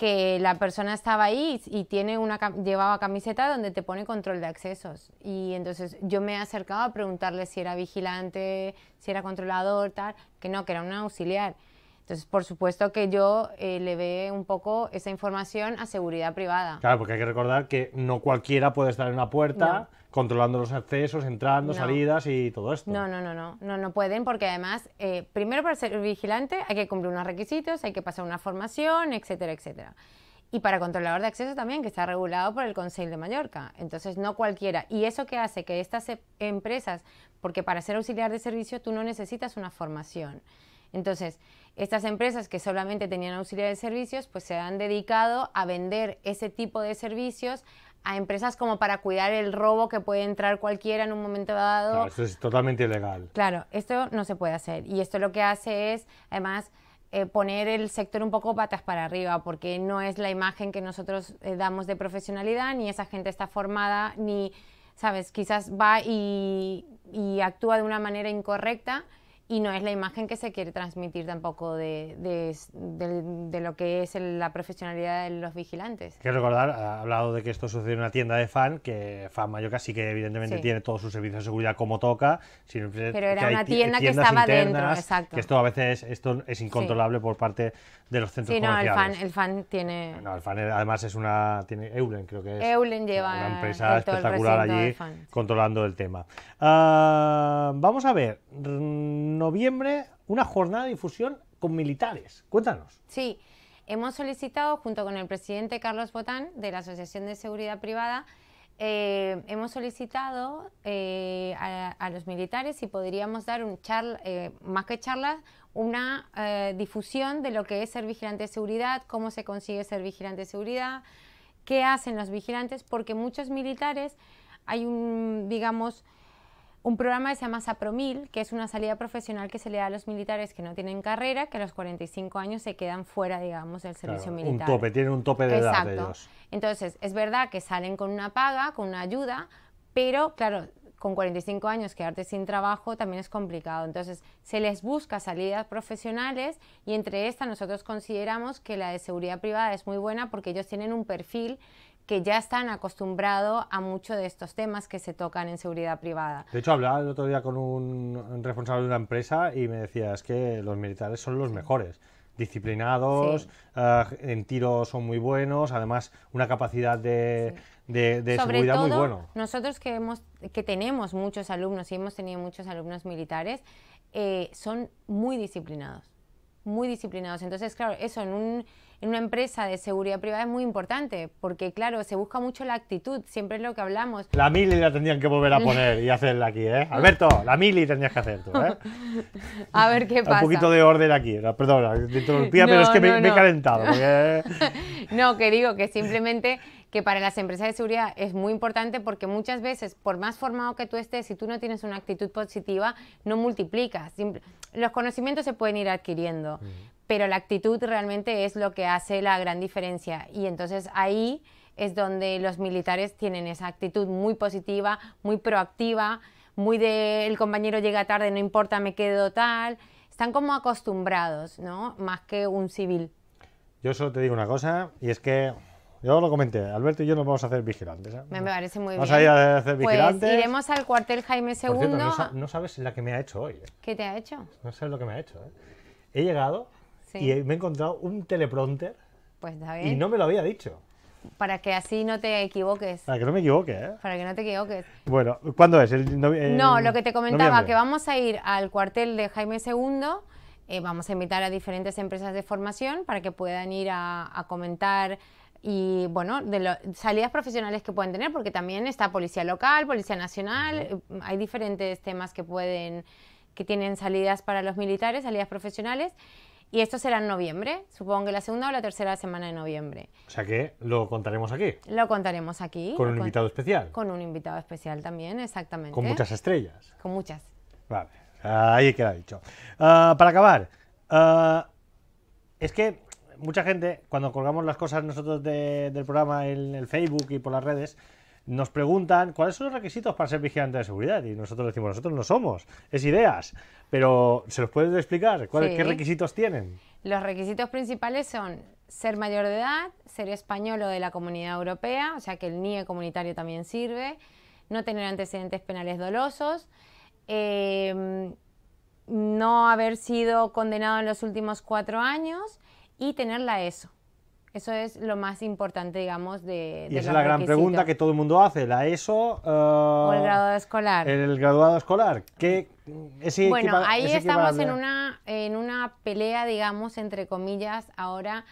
que la persona estaba ahí y tiene una llevaba camiseta donde te pone control de accesos y entonces yo me he acercado a preguntarle si era vigilante, si era controlador, tal, que no, que era un auxiliar. Entonces, por supuesto que yo eh, le ve un poco esa información a seguridad privada. Claro, porque hay que recordar que no cualquiera puede estar en una puerta controlando los accesos, entrando, salidas y todo esto. No, no, no, no, no, no pueden porque además, eh, primero para ser vigilante hay que cumplir unos requisitos, hay que pasar una formación, etcétera, etcétera. Y para controlador de acceso también, que está regulado por el Consejo de Mallorca. Entonces, no cualquiera. Y eso que hace que estas e, empresas, porque para ser auxiliar de servicio tú no necesitas una formación. Entonces, estas empresas que solamente tenían auxiliar de servicios, pues se han dedicado a vender ese tipo de servicios a empresas como para cuidar el robo que puede entrar cualquiera en un momento dado. Claro, esto es totalmente ilegal. Claro, esto no se puede hacer. Y esto lo que hace es, además, eh, poner el sector un poco patas para arriba, porque no es la imagen que nosotros eh, damos de profesionalidad, ni esa gente está formada, ni, ¿sabes? Quizás va y, y actúa de una manera incorrecta y no es la imagen que se quiere transmitir tampoco de, lo que es la profesionalidad de los vigilantes. Quiero que recordar, ha hablado de que esto sucede en una tienda de fan, que Fan Mallorca sí que evidentemente tiene todos sus servicios de seguridad como toca, pero era una tienda que estaba dentro, exacto. Que esto a veces esto es incontrolable por parte de los centros sí, no, El fan, tiene... No, el fan además es una... Tiene Eulen, creo que es. Eulen lleva una empresa espectacular allí controlando el tema. Ah, vamos a ver, noviembre, una jornada de difusión con militares. Cuéntanos. Sí, hemos solicitado junto con el presidente Carlos Botán de la Asociación de Seguridad Privada eh, hemos solicitado eh, a, los militares si podríamos dar un charla, eh, más que charlas, una eh, difusión de lo que es ser vigilante de seguridad, cómo se consigue ser vigilante de seguridad, qué hacen los vigilantes, porque muchos militares, hay un, digamos, un programa que se llama Sapromil, que es una salida profesional que se le da a los militares que no tienen carrera, que a los 45 años se quedan fuera, digamos, del servicio militar. Un tope, tienen un tope de edad de ellos. Entonces, es verdad que salen con una paga, con una ayuda, pero claro, con 45 años quedarte sin trabajo también es complicado. Entonces, se les busca salidas profesionales y entre estas nosotros consideramos que la de seguridad privada es muy buena porque ellos tienen un perfil que ya están acostumbrados a muchos de estos temas que se tocan en seguridad privada. De hecho, hablaba el otro día con un responsable de una empresa y me decía, es que los militares son los mejores disciplinados, ah, en tiros son muy buenos, además una capacidad de, sobre todo, bueno. Nosotros que, que tenemos muchos alumnos y hemos tenido muchos alumnos militares, eh, son muy disciplinados, muy disciplinados. Entonces, claro, eso en, una empresa de seguridad privada es muy importante, porque claro, se busca mucho la actitud, siempre es lo que hablamos. La mili la tendrían que volver a [laughs] poner y hacerla aquí, ¿eh? Alberto, la mili tendrías que hacer tú, ¿eh? [laughs] a ver qué pasa. Un poquito de orden aquí, perdona, pero es que me, he calentado. [laughs] ¿eh? no, que digo que simplemente que para las empresas de seguridad es muy importante porque muchas veces, por más formado que tú estés, si tú no tienes una actitud positiva, no multiplicas. Los conocimientos se pueden ir adquiriendo, pero la actitud realmente es lo que hace la gran diferencia. Y entonces ahí es donde los militares tienen esa actitud muy positiva, muy proactiva, muy de el compañero llega tarde, no importa, me quedo tal. Están como acostumbrados, ¿no? Más que un civil. Yo solo te digo una cosa, y es que yo lo comenté, Alberto y yo nos vamos a hacer vigilantes. ¿eh? Me parece muy bien. Vamos a ir a hacer pues vigilantes. Pues iremos al cuartel Jaime II. no, sabes la que me ha hecho hoy. ¿eh? ¿Qué te ha hecho? No sabes lo que me ha hecho. ¿eh? He llegado y me he encontrado un teleprompter. Pues y no me lo había dicho. Para que así no te equivoques. Para que no me equivoque, Para que no te equivoques. Bueno, ¿cuándo es? no, lo que te comentaba, que vamos a ir al cuartel de Jaime II. vamos a invitar a diferentes empresas de formación para que puedan ir a comentar y bueno, de las salidas profesionales que pueden tener, porque también está Policía Local, Policía Nacional, eh, hay diferentes temas que pueden, que tienen salidas para los militares, salidas profesionales. Y esto será en noviembre, supongo que la segunda o la tercera semana de noviembre. O sea que lo contaremos aquí. Lo contaremos aquí. Con un invitado especial. Con un invitado especial también, exactamente. Con muchas estrellas. Con muchas. Vale, ahí queda dicho. Ah, para acabar, ah, es que mucha gente, cuando colgamos las cosas nosotros del programa en el Facebook y por las redes, nos preguntan cuáles son los requisitos para ser vigilante de seguridad. Y nosotros decimos, nosotros no somos, es ideas. Pero, ¿se los puedes explicar? ¿Qué requisitos tienen? Los requisitos principales son ser mayor de edad, ser español o de la comunidad europea, o sea que el NIE comunitario también sirve, no tener antecedentes penales dolosos, eh, no haber sido condenado en los últimos cuatro años y tenerla ESO. Eso es lo más importante, digamos, de... Y esa es la gran pregunta que todo el mundo hace, la ESO... o el eh, graduado escolar. El, graduado escolar. ¿Qué, bueno, ahí estamos en una, pelea, digamos, entre comillas, ahora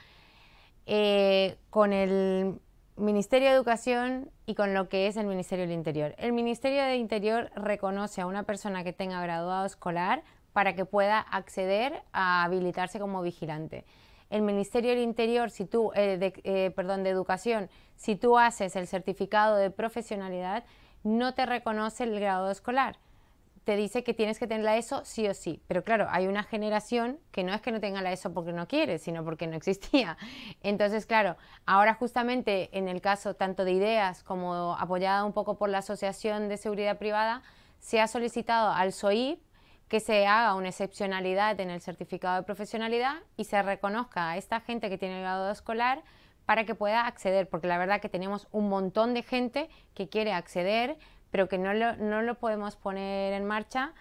eh, con el Ministerio de Educación y con lo que es el Ministerio del Interior. El Ministerio del Interior reconoce a una persona que tenga graduado escolar para que pueda acceder a habilitarse como vigilante el Ministerio del Interior, si tú, eh, de, eh, perdón, de Educación, si tú haces el certificado de profesionalidad, no te reconoce el grado escolar. Te dice que tienes que tener la ESO sí o sí. Pero claro, hay una generación que no es que no tenga la ESO porque no quiere, sino porque no existía. Entonces, claro, ahora justamente en el caso tanto de ideas como apoyada un poco por la Asociación de Seguridad Privada, se ha solicitado al SOIP que se haga una excepcionalidad en el certificado de profesionalidad y se reconozca a esta gente que tiene el grado escolar para que pueda acceder, porque la verdad que tenemos un montón de gente que quiere acceder, pero que no lo, podemos poner en marcha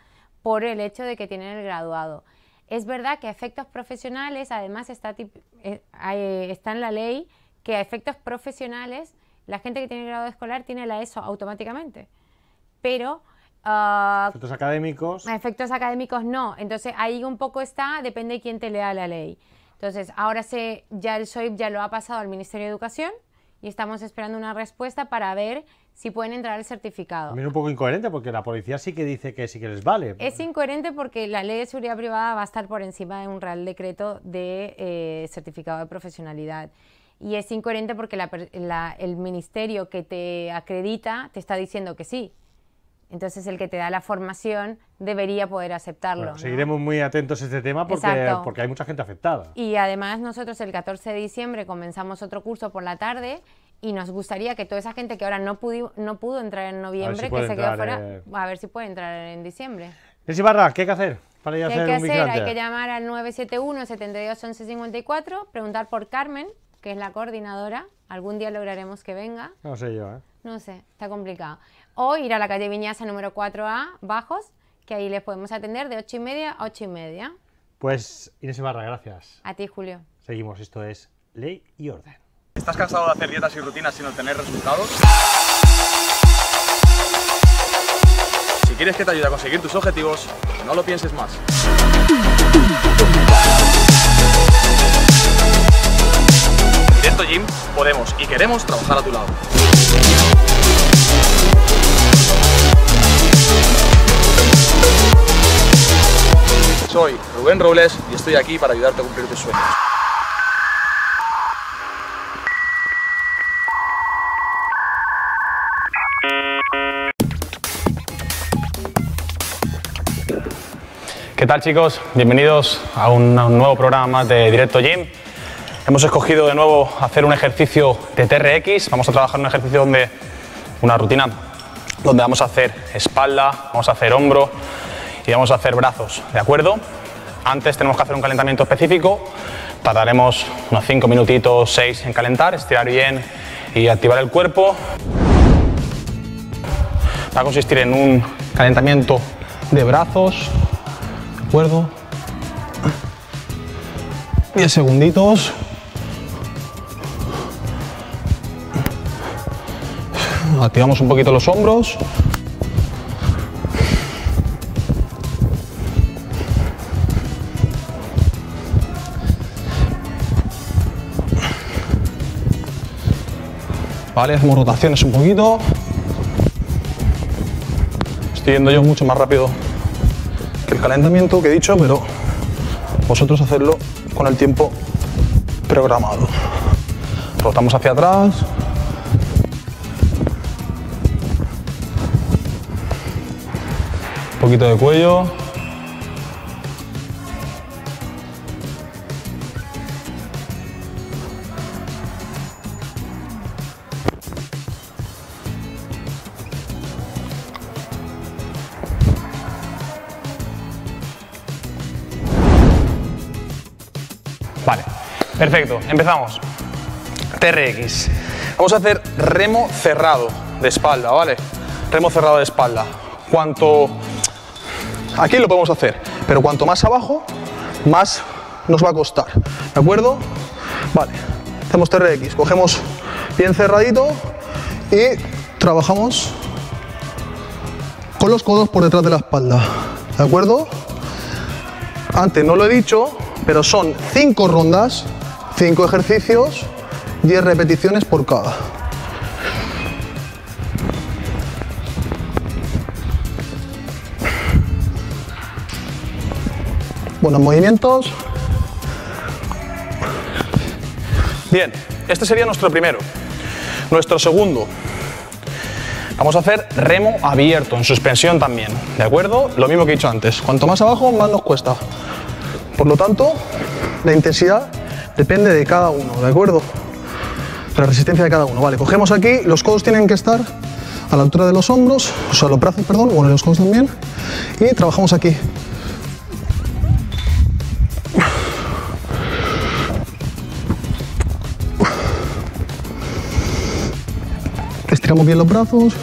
por el hecho de que tienen el graduado. Es verdad que a efectos profesionales, además está, eh, está en la ley que a efectos profesionales la gente que tiene el grado escolar tiene la ESO automáticamente, pero Ah, efectos académicos. Efectos académicos no. Entonces ahí un poco está, depende de quién te lea la ley. Entonces ahora se, ya el SOIP ya lo ha pasado al Ministerio de Educación y estamos esperando una respuesta para ver si pueden entrar el certificado. También un poco incoherente porque la policía sí que dice que sí que les vale. Es incoherente porque la ley de seguridad privada va a estar por encima de un real decreto de eh, certificado de profesionalidad. Y es incoherente porque el ministerio que te acredita te está diciendo que sí. Entonces el que te da la formación debería poder aceptarlo. seguiremos muy atentos a este tema porque, porque, hay mucha gente afectada. Y además nosotros el 14 de diciembre comenzamos otro curso por la tarde y nos gustaría que toda esa gente que ahora no, pudo, no pudo entrar en noviembre, que se quedó fuera, a ver si puede entrar en diciembre. Es Ibarra, ¿qué hay que hacer? Para ir ¿Qué hay que Hay que llamar al 971 72 11 preguntar por Carmen, que es la coordinadora. Algún día lograremos que venga. No sé yo, ¿eh? No sé, está complicado. O ir a la calle Viñasa número 4A, Bajos, que ahí les podemos atender de 8 y media a 8 y media. Pues Inés Ibarra, gracias. A ti, Julio. Seguimos, esto es Ley y Orden. ¿Estás cansado de hacer dietas y rutinas sin obtener resultados? Si quieres que te ayude a conseguir tus objetivos, no lo pienses más. Directo Gym podemos y queremos trabajar a tu lado. Soy Rubén Robles y estoy aquí para ayudarte a cumplir tus sueños. ¿Qué tal chicos? Bienvenidos a un nuevo programa de Directo Gym. Hemos escogido de nuevo hacer un ejercicio de TRX. Vamos a trabajar un ejercicio donde una rutina donde vamos a hacer espalda, vamos a hacer hombro y vamos a hacer brazos, ¿de acuerdo? Antes tenemos que hacer un calentamiento específico. Tardaremos unos 5 minutitos, 6 en calentar, estirar bien y activar el cuerpo. Va a consistir en un calentamiento de brazos, ¿de acuerdo? 10 segunditos. activamos un poquito los hombros. Vale, hacemos rotaciones un poquito. Estoy yendo yo mucho más rápido que el calentamiento que he dicho, pero vosotros hacerlo con el tiempo programado. Rotamos hacia atrás, poquito de cuello. Vale, perfecto, empezamos. TRX. Vamos a hacer remo cerrado de espalda, ¿vale? Remo cerrado de espalda. Cuánto Aquí lo podemos hacer, pero cuanto más abajo, más nos va a costar. ¿De acuerdo? Vale, hacemos TRX, cogemos bien cerradito y trabajamos con los codos por detrás de la espalda. ¿De acuerdo? Antes no lo he dicho, pero son 5 rondas, 5 ejercicios, 10 repeticiones por cada. Buenos movimientos. Bien, este sería nuestro primero. Nuestro segundo. Vamos a hacer remo abierto, en suspensión también, ¿de acuerdo? Lo mismo que he dicho antes, cuanto más abajo, más nos cuesta. Por lo tanto, la intensidad depende de cada uno, ¿de acuerdo? La resistencia de cada uno. Vale, cogemos aquí, los codos tienen que estar a la altura de los hombros, o sea, los brazos, perdón, bueno, los codos también, y trabajamos aquí. bien los brazos.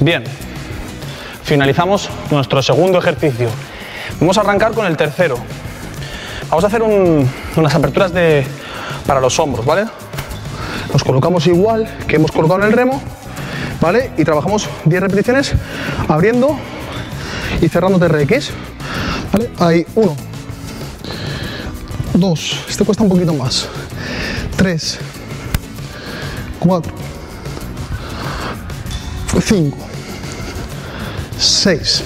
Bien, finalizamos nuestro segundo ejercicio. Vamos a arrancar con el tercero. Vamos a hacer unas aperturas de, para los hombros, ¿vale? Nos colocamos igual que hemos colocado en el remo, ¿vale? Y trabajamos 10 repeticiones abriendo y cerrando TRX. Vale, ahí 1 2 Esto cuesta un poquito más. 3 4 5 6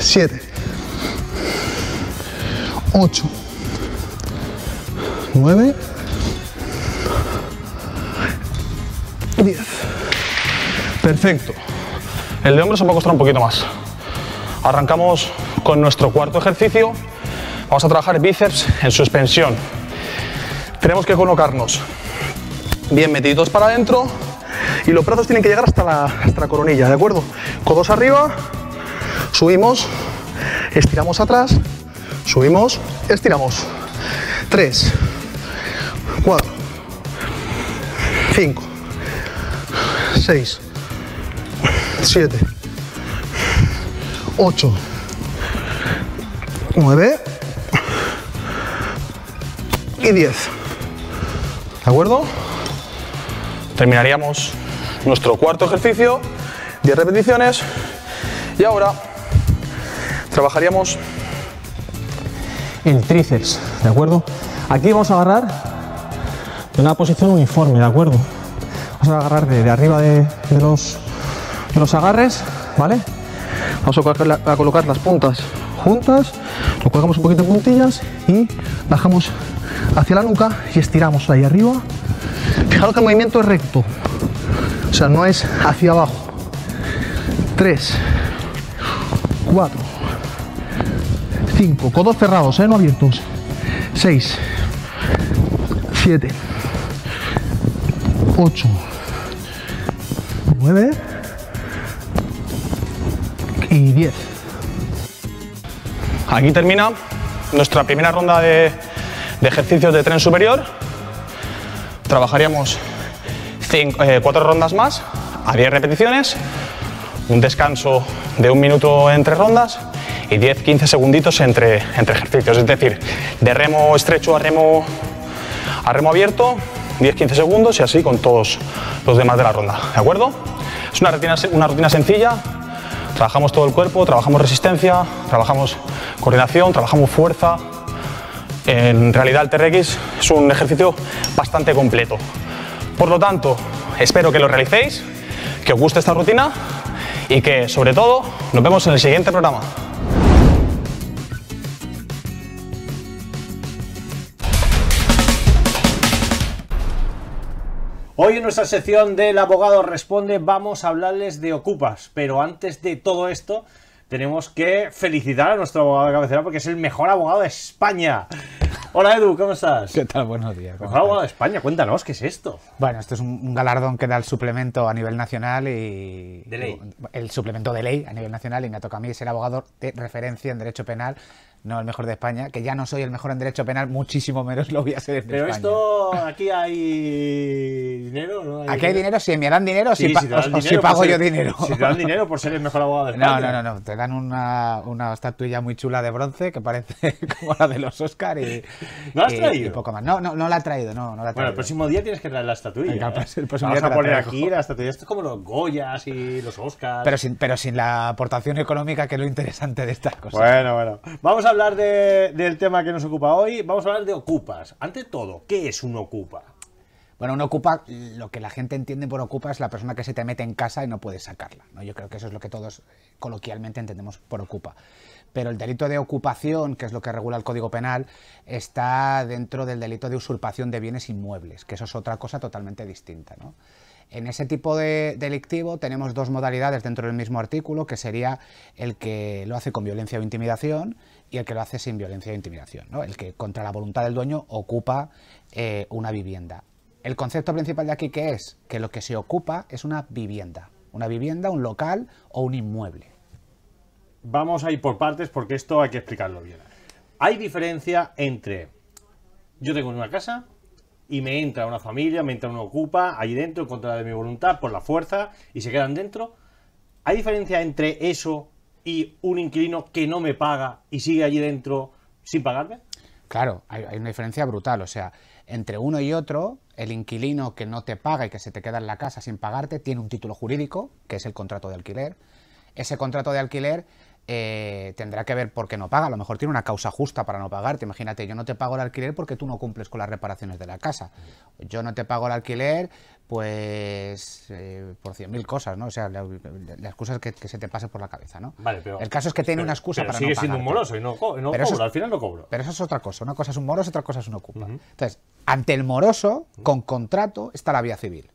7 8 9 10 Perfecto. El leónro se va a costar un poquito más. Arrancamos con nuestro cuarto ejercicio. Vamos a trabajar bíceps en suspensión. Tenemos que colocarnos bien metidos para adentro y los brazos tienen que llegar hasta la, coronilla, ¿de acuerdo? Codos arriba, subimos, estiramos atrás, subimos, estiramos. 3, 4, 5, 6, 7, 8, 9 y 10. ¿De acuerdo? Terminaríamos nuestro cuarto ejercicio, 10 repeticiones y ahora trabajaríamos el tríceps, ¿de acuerdo? Aquí vamos a agarrar de una posición uniforme, ¿de acuerdo? Vamos a agarrar de, arriba de, de los agarres, ¿vale? Vamos a colocar, las puntas juntas, lo colocamos un poquito en puntillas y bajamos hacia la nuca y estiramos ahí arriba. Fijaros que el movimiento es recto, o sea, no es hacia abajo. 3, 4, 5, codos cerrados, ¿eh? no abiertos. 6, 7, 8, 9, y 10. Aquí termina nuestra primera ronda de, ejercicios de tren superior. Trabajaríamos eh, cuatro rondas más a 10 repeticiones, un descanso de un minuto entre rondas y 10-15 segunditos entre, entre ejercicios. Es decir, de remo estrecho a remo, a remo abierto, 10-15 segundos y así con todos los demás de la ronda. ¿De acuerdo? Es una una rutina sencilla, Trabajamos todo el cuerpo, trabajamos resistencia, trabajamos coordinación, trabajamos fuerza. En realidad el TRX es un ejercicio bastante completo. Por lo tanto, espero que lo realicéis, que os guste esta rutina y que sobre todo nos vemos en el siguiente programa. Hoy en nuestra sección del abogado responde vamos a hablarles de Ocupas, pero antes de todo esto tenemos que felicitar a nuestro abogado de cabecera porque es el mejor abogado de España. Hola Edu, ¿cómo estás? ¿Qué tal? Buenos días. Mejor abogado de España, cuéntanos, ¿qué es esto? Bueno, esto es un galardón que da el suplemento a nivel nacional y... El suplemento de ley a nivel nacional y me toca a mí ser abogado de referencia en derecho penal no el mejor de España, que ya no soy el mejor en derecho penal, muchísimo menos lo voy a ser en Pero esto, aquí hay dinero, ¿no? aquí hay dinero, si me dan dinero, si, si, o, dinero, si pago pues yo dinero. Si te dan dinero por ser el mejor abogado de España. No, no, no, no. te dan una, una estatuilla muy chula de bronce que parece [laughs] como la de los Oscar y, ¿No has traído? poco más. No, no, no la ha traído, no, Bueno, el próximo día tienes que traer la estatuilla. Pues, el próximo Vamos a poner aquí la estatuilla. Esto es como los Goyas y los Oscars. Pero sin, pero sin la aportación económica que es lo interesante de estas cosas. Bueno, bueno. Vamos a hablar del tema que nos ocupa hoy. Vamos a hablar de ocupas. Ante todo, ¿qué es un ocupa? Bueno, un ocupa, lo que la gente entiende por ocupa es la persona que se te mete en casa y no puedes sacarla. ¿no? Yo creo que eso es lo que todos coloquialmente entendemos por ocupa. Pero el delito de ocupación, que es lo que regula el Código Penal, está dentro del delito de usurpación de bienes inmuebles, que eso es otra cosa totalmente distinta. En ese tipo de delictivo tenemos dos modalidades dentro del mismo artículo, que sería el que lo hace con violencia o intimidación y el que lo hace sin violencia e intimidación, ¿no? el que contra la voluntad del dueño ocupa eh, una vivienda. El concepto principal de aquí que es que lo que se ocupa es una vivienda, una vivienda, un local o un inmueble. Vamos a ir por partes porque esto hay que explicarlo bien. Hay diferencia entre yo tengo una casa y me entra una familia, me entra una ocupa ahí dentro en contra de mi voluntad por la fuerza y se quedan dentro. ¿Hay diferencia entre eso y un inquilino que no me paga y sigue allí dentro sin pagarme? Claro, hay, hay una diferencia brutal. O sea, entre uno y otro, el inquilino que no te paga y que se te queda en la casa sin pagarte tiene un título jurídico, que es el contrato de alquiler. Ese contrato de alquiler eh, tendrá que ver por qué no paga. A lo mejor tiene una causa justa para no pagarte. Imagínate, yo no te pago el alquiler porque tú no cumples con las reparaciones de la casa. Yo no te pago el alquiler, pues, eh, por cien mil cosas, ¿no? O sea, la, excusa es que, se te pase por la cabeza, ¿no? Vale, pero, el caso es que tiene una excusa para sigue siendo un moroso y no, cobro, al final no cobro. Pero eso es otra cosa. Una cosa es un moroso, otra cosa es un ocupa. Entonces, ante el moroso, con contrato, está la vía civil.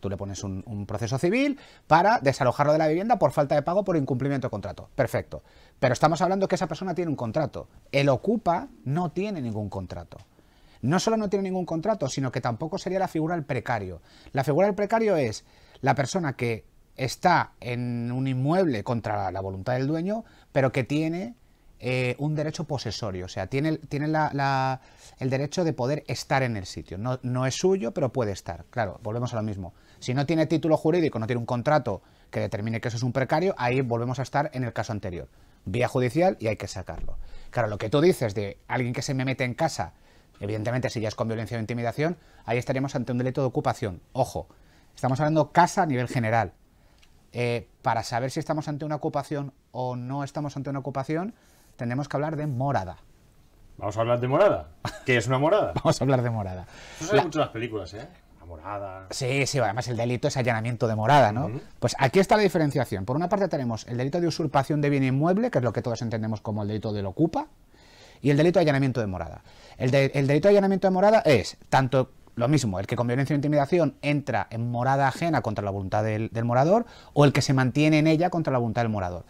Tú le pones un, un, proceso civil para desalojarlo de la vivienda por falta de pago por incumplimiento de contrato. Perfecto. Pero estamos hablando que esa persona tiene un contrato. El ocupa no tiene ningún contrato. No solo no tiene ningún contrato, sino que tampoco sería la figura del precario. La figura del precario es la persona que está en un inmueble contra la voluntad del dueño, pero que tiene eh, un derecho posesorio, o sea, tiene, tiene la, el derecho de poder estar en el sitio. No, es suyo, pero puede estar. Claro, volvemos a lo mismo. Si no tiene título jurídico, no tiene un contrato que determine que eso es un precario, ahí volvemos a estar en el caso anterior. Vía judicial y hay que sacarlo. Claro, lo que tú dices de alguien que se me mete en casa, evidentemente si ya es con violencia o intimidación, ahí estaríamos ante un delito de ocupación. Ojo, estamos hablando casa a nivel general. Eh, para saber si estamos ante una ocupación o no estamos ante una ocupación, tenemos que hablar de morada. Vamos a hablar de morada. ¿Qué es una morada? [laughs] Vamos a hablar de morada. Eso se la... mucho las películas, ¿eh? La morada. Sí, sí, además el delito es allanamiento de morada, ¿no? Pues aquí está la diferenciación. Por una parte tenemos el delito de usurpación de bien inmueble, que es lo que todos entendemos como el delito del ocupa, y el delito de allanamiento de morada. El, delito de allanamiento de morada es tanto lo mismo, el que con violencia o intimidación entra en morada ajena contra la voluntad del, morador o el que se mantiene en ella contra la voluntad del morador.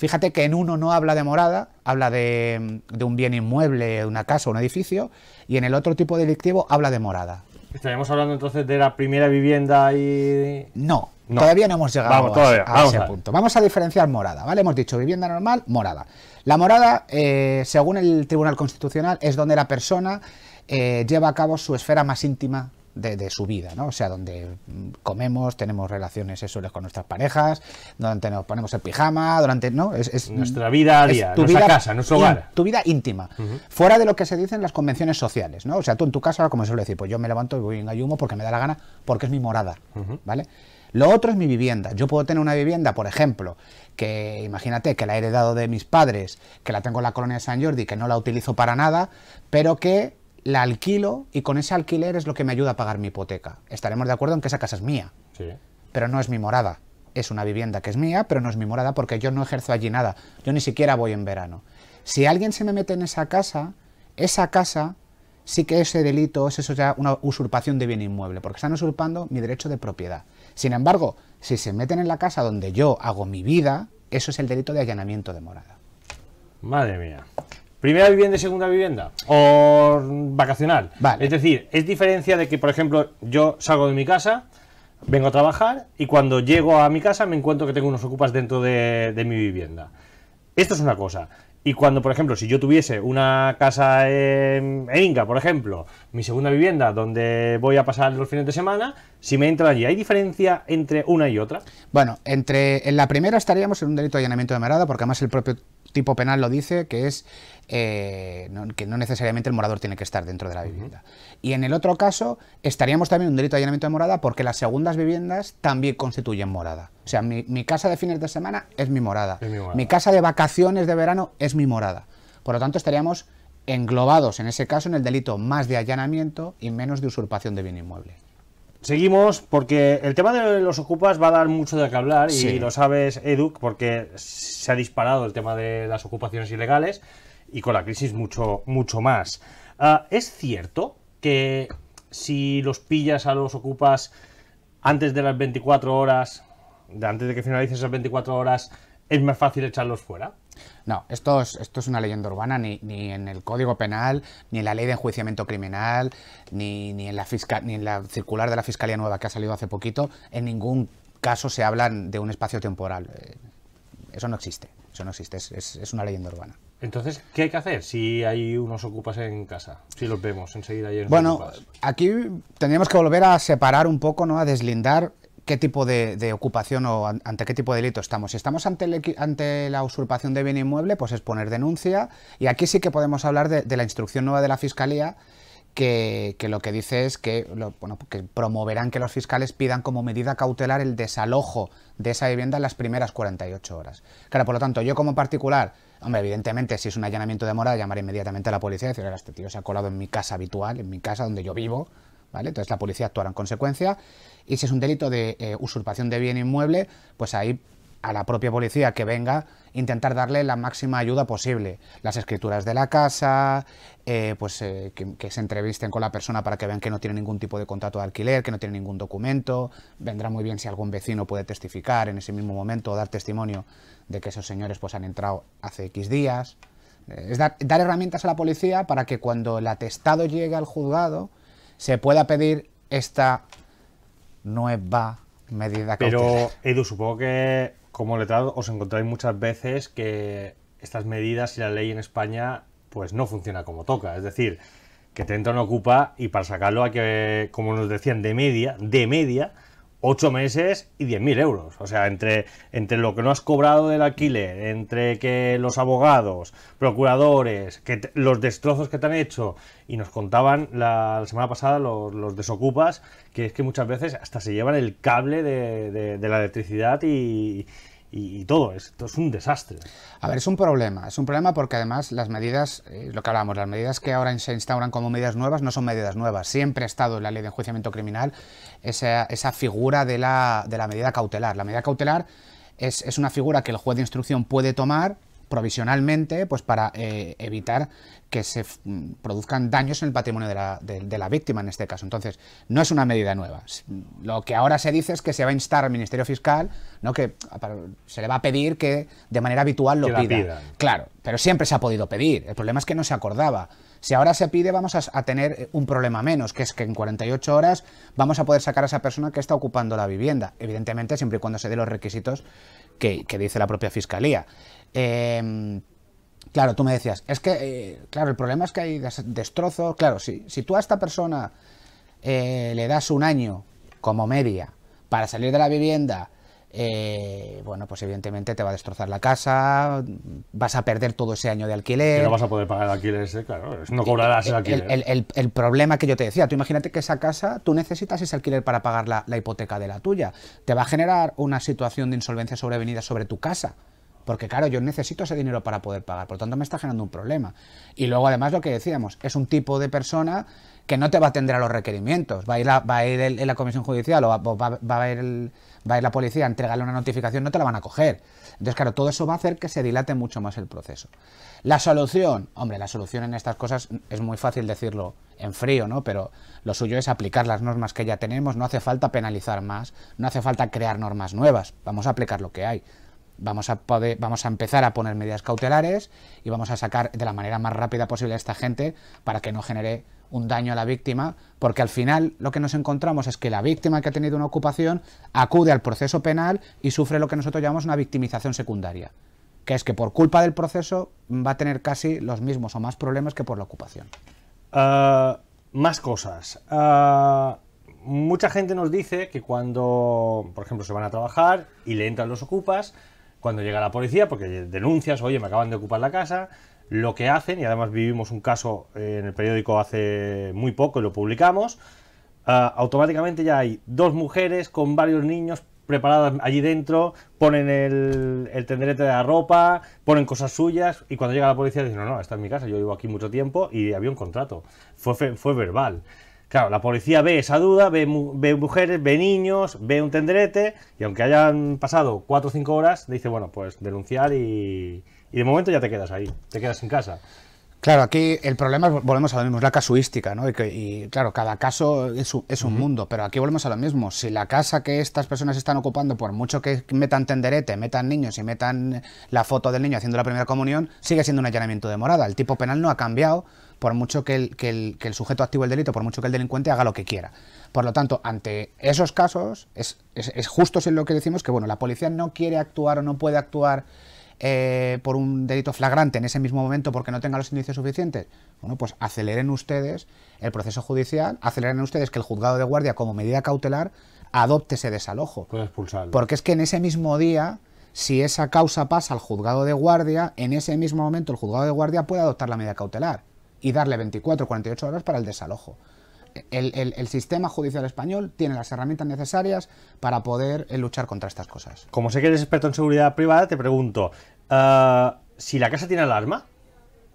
Fíjate que en uno no habla de morada, habla de, un bien inmueble, una casa, un edificio, y en el otro tipo delictivo habla de morada. ¿Estaríamos hablando entonces de la primera vivienda y...? No, todavía no hemos llegado a, ese punto. Vamos a diferenciar morada, ¿vale? Hemos dicho vivienda normal, morada. La morada, eh, según el Tribunal Constitucional, es donde la persona eh, lleva a cabo su esfera más íntima de, su vida, ¿no? O sea, donde comemos, tenemos relaciones sexuales con nuestras parejas, donde nos ponemos el pijama, durante, ¿no? Es, nuestra vida día, tu vida, casa, nuestro hogar. tu vida íntima, fuera de lo que se dicen las convenciones sociales, ¿no? O sea, tú en tu casa, como se suele decir, pues yo me levanto y voy a ayuno porque me da la gana, porque es mi morada, ¿vale? Lo otro es mi vivienda. Yo puedo tener una vivienda, por ejemplo, que imagínate que la he heredado de mis padres, que la tengo en la colonia de San Jordi, que no la utilizo para nada, pero que la alquilo y con ese alquiler es lo que me ayuda a pagar mi hipoteca. Estaremos de acuerdo en que esa casa es mía, sí. pero no es mi morada. Es una vivienda que es mía, pero no es mi morada porque yo no ejerzo allí nada. Yo ni siquiera voy en verano. Si alguien se me mete en esa casa, esa casa sí que ese delito es eso ya una usurpación de bien inmueble, porque están usurpando mi derecho de propiedad. Sin embargo, si se meten en la casa donde yo hago mi vida, eso es el delito de allanamiento de morada. Madre mía primera vivienda y segunda vivienda o vacacional. Vale. Es decir, es diferencia de que, por ejemplo, yo salgo de mi casa, vengo a trabajar y cuando llego a mi casa me encuentro que tengo unos ocupas dentro de, mi vivienda. Esto es una cosa. Y cuando, por ejemplo, si yo tuviese una casa en, Inca, por ejemplo, mi segunda vivienda donde voy a pasar los fines de semana, si me entra allí, ¿hay diferencia entre una y otra? Bueno, entre en la primera estaríamos en un delito de allanamiento de morada, porque además el propio tipo penal lo dice, que es eh, no, que no necesariamente el morador tiene que estar dentro de la vivienda. Y en el otro caso, estaríamos también en un delito de allanamiento de morada porque las segundas viviendas también constituyen morada. O sea, mi, casa de fines de semana es mi morada. Mi casa de vacaciones de verano es mi morada. Por lo tanto, estaríamos englobados en ese caso en el delito más de allanamiento y menos de usurpación de bien inmueble. Seguimos porque el tema de los ocupas va a dar mucho de qué hablar y lo sabes, Educ, porque se ha disparado el tema de las ocupaciones ilegales y con la crisis mucho, mucho más. Ah, ¿Es cierto que si los pillas a los ocupas antes de las 24 horas, antes de que finalices esas 24 horas, es más fácil echarlos fuera? No, esto es, esto es una leyenda urbana, ni, en el Código Penal, ni en la Ley de Enjuiciamiento Criminal, ni, ni en la fiscal, ni en la circular de la Fiscalía Nueva que ha salido hace poquito, en ningún caso se hablan de un espacio temporal. Eh, eso no existe, eso no existe, es, una leyenda urbana. Entonces, ¿qué hay que hacer si hay unos ocupas en casa? Si los vemos enseguida. Hay bueno, aquí tendríamos que volver a separar un poco, ¿no? a deslindar qué tipo de, ocupación o ante qué tipo de delito estamos. Si estamos ante, ante, la usurpación de bien inmueble, pues es poner denuncia. Y aquí sí que podemos hablar de, la instrucción nueva de la Fiscalía, que, lo que dice es que, que promoverán que los fiscales pidan como medida cautelar el desalojo de esa vivienda en las primeras 48 horas. Claro, por lo tanto, yo como particular, hombre, evidentemente, si es un allanamiento de morada, llamaré inmediatamente a la policía y decir, este tío se ha colado en mi casa habitual, en mi casa donde yo vivo, entonces la policía actuará en consecuencia y si es un delito de eh, usurpación de bien inmueble, pues ahí a la propia policía que venga intentar darle la máxima ayuda posible. Las escrituras de la casa, eh, pues eh, que, se entrevisten con la persona para que vean que no tiene ningún tipo de contrato de alquiler, que no tiene ningún documento. Vendrá muy bien si algún vecino puede testificar en ese mismo momento o dar testimonio de que esos señores pues han entrado hace X días. es dar herramientas a la policía para que cuando el atestado llegue al juzgado, se pueda pedir esta nueva medida Pero, Edu, supongo que como letrado os encontráis muchas veces que estas medidas y la ley en España pues no funciona como toca. Es decir, que te entra una ocupa y para sacarlo hay que, como nos decían, de media, de media, 8 meses y 10.000 euros. O sea, entre, entre lo que no has cobrado del alquiler, entre que los abogados, procuradores, que los destrozos que te han hecho, y nos contaban la, semana pasada los, desocupas, que es que muchas veces hasta se llevan el cable de, de la electricidad y, y, todo, esto es un desastre. A ver, es un problema, es un problema porque además las medidas, eh, lo que hablábamos, las medidas que ahora se instauran como medidas nuevas no son medidas nuevas, siempre ha estado en la ley de enjuiciamiento criminal esa, esa figura de la, medida cautelar. La medida cautelar es, es una figura que el juez de instrucción puede tomar provisionalmente pues para eh, evitar que se mm, produzcan daños en el patrimonio de la, la, víctima en este caso. Entonces, no es una medida nueva. Lo que ahora se dice es que se va a instar al Ministerio Fiscal, ¿no? que se le va a pedir que de manera habitual lo pida. Claro, pero siempre se ha podido pedir. El problema es que no se acordaba. Si ahora se pide, vamos a, tener eh, un problema menos, que es que en 48 horas vamos a poder sacar a esa persona que está ocupando la vivienda, evidentemente siempre y cuando se den los requisitos que, dice la propia fiscalía. Em, claro, tú me decías, es que, eh, claro, el problema es que hay destrozos. Claro, si, si tú a esta persona eh, le das un año como media para salir de la vivienda, eh, bueno, pues evidentemente te va a destrozar la casa, vas a perder todo ese año de alquiler. no vas a poder pagar el alquiler ese, claro, no cobrarás el, alquiler. El, problema que yo te decía, tú imagínate que esa casa, tú necesitas ese alquiler para pagar la, hipoteca de la tuya. Te va a generar una situación de insolvencia sobrevenida sobre tu casa. Porque claro, yo necesito ese dinero para poder pagar, por lo tanto me está generando un problema. Y luego además lo que decíamos, es un tipo de persona que no te va a atender a los requerimientos. Va a ir, en la comisión judicial o va, va a ir el, va a ir la policía a entregarle una notificación, no te la van a coger. Entonces, claro, todo eso va a hacer que se dilate mucho más el proceso. La solución, hombre, la solución en estas cosas es muy fácil decirlo en frío, ¿no? Pero lo suyo es aplicar las normas que ya tenemos, no hace falta penalizar más, no hace falta crear normas nuevas, vamos a aplicar lo que hay vamos a, poder, vamos a empezar a poner medidas cautelares y vamos a sacar de la manera más rápida posible a esta gente para que no genere un daño a la víctima, porque al final lo que nos encontramos es que la víctima que ha tenido una ocupación acude al proceso penal y sufre lo que nosotros llamamos una victimización secundaria, que es que por culpa del proceso va a tener casi los mismos o más problemas que por la ocupación. Ah, más cosas. Ah, mucha gente nos dice que cuando, por ejemplo, se van a trabajar y le entran los ocupas, cuando llega la policía, porque denuncias, oye, me acaban de ocupar la casa, lo que hacen, y además vivimos un caso eh, en el periódico hace muy poco y lo publicamos, ah, automáticamente ya hay dos mujeres con varios niños preparadas allí dentro, ponen el, tenderete de la ropa, ponen cosas suyas y cuando llega la policía dicen, no, no, esta es mi casa, yo vivo aquí mucho tiempo y había un contrato. Fue, fue verbal. Claro, la policía ve esa duda, ve, mujeres, ve niños, ve un tenderete, y aunque hayan pasado cuatro, o cinco horas, dice, bueno, pues denunciar y, de momento ya te quedas ahí, te quedas en casa. Claro, aquí el problema, volvemos a lo mismo, es la casuística, ¿no? Y, claro, cada caso es, un, mundo, pero aquí volvemos a lo mismo. Si la casa que estas personas están ocupando, por mucho que metan tenderete, metan niños y metan la foto del niño haciendo la primera comunión, sigue siendo un allanamiento de morada. El tipo penal no ha cambiado por mucho que el, el, el sujeto activo el delito, por mucho que el delincuente haga lo que quiera. Por lo tanto, ante esos casos, es, justo en lo que decimos que bueno, la policía no quiere actuar o no puede actuar eh, por un delito flagrante en ese mismo momento porque no tenga los indicios suficientes, bueno, pues aceleren ustedes el proceso judicial, aceleren ustedes que el juzgado de guardia como medida cautelar adopte ese desalojo. Puede expulsarlo. Porque es que en ese mismo día, si esa causa pasa al juzgado de guardia, en ese mismo momento el juzgado de guardia puede adoptar la medida cautelar y darle 24 48 horas para el desalojo. El, sistema judicial español tiene las herramientas necesarias para poder eh, luchar contra estas cosas. Como sé que eres experto en seguridad privada, te pregunto, eh, si la casa tiene alarma,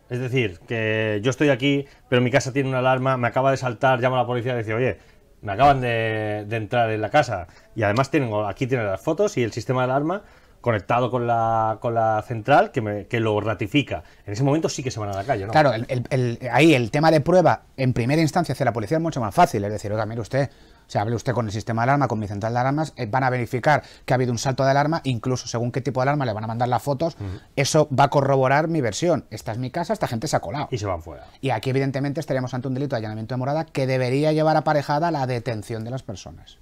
es decir, que yo estoy aquí, pero mi casa tiene una alarma, me acaba de saltar, llamo a la policía y dice, oye, me acaban de, entrar en la casa y además tengo, aquí tienen las fotos y el sistema de alarma, conectado con la, con central que, que, lo ratifica. En ese momento sí que se van a la calle, ¿no? Claro, ahí el tema de prueba en primera instancia hacia la policía es mucho más fácil. Es decir, oiga, mire usted, se hable usted con el sistema de alarma, con mi central de alarmas, eh, van a verificar que ha habido un salto de alarma, incluso según qué tipo de alarma le van a mandar las fotos, eso va a corroborar mi versión. Esta es mi casa, esta gente se ha colado. Y se van fuera. Y aquí, evidentemente, estaríamos ante un delito de allanamiento de morada que debería llevar aparejada la detención de las personas.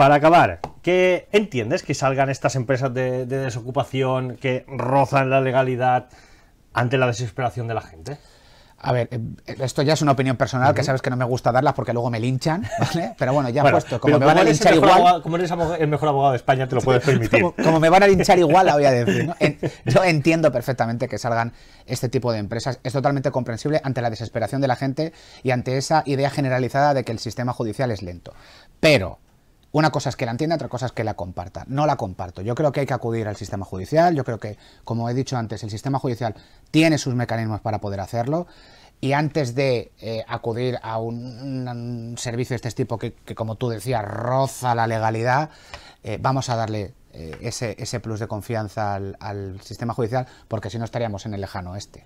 Para acabar, ¿qué entiendes que salgan estas empresas de, desocupación que rozan la legalidad ante la desesperación de la gente? A ver, eh, esto ya es una opinión personal, que sabes que no me gusta darlas porque luego me linchan, [laughs] ¿vale? Pero bueno, ya puesto, como me van a linchar igual... como eres el mejor abogado de España, te lo puedes [laughs] permitir. como, me van a linchar igual, la voy a decir, [laughs] yo entiendo perfectamente que salgan este tipo de empresas. Es totalmente comprensible ante la desesperación de la gente y ante esa idea generalizada de que el sistema judicial es lento. Pero una cosa es que la entienda, otra cosa es que la comparta. No la comparto. Yo creo que hay que acudir al sistema judicial. Yo creo que, como he dicho antes, el sistema judicial tiene sus mecanismos para poder hacerlo. Y antes de eh, acudir a un, servicio de este tipo que, como tú decías, roza la legalidad, eh, vamos a darle eh, ese, plus de confianza al, sistema judicial, porque si no estaríamos en el lejano este.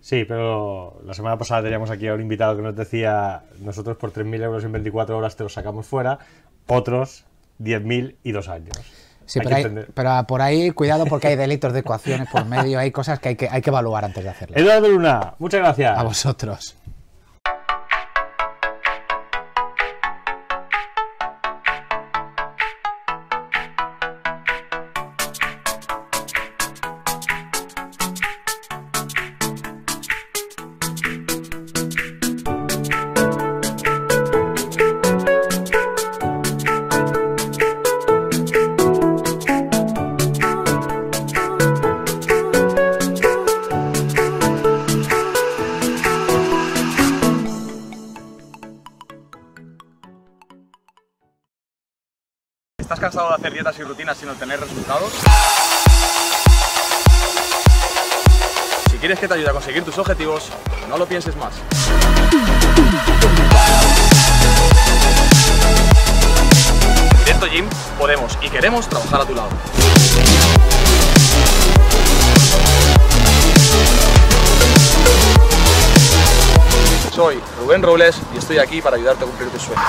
Sí, pero la semana pasada teníamos aquí a un invitado que nos decía, nosotros por 3.000 euros en 24 horas te lo sacamos fuera, otros 10.000 y dos años. Sí, pero, por ahí, cuidado porque hay delitos de ecuaciones por medio, hay cosas que hay que, hay que evaluar antes de hacerlas. Eduardo Luna, muchas gracias. A vosotros. dietas y rutinas sino obtener resultados? Si quieres que te ayude a conseguir tus objetivos, no lo pienses más. Directo Gym podemos y queremos trabajar a tu lado. Soy Rubén Robles y estoy aquí para ayudarte a cumplir tus sueños.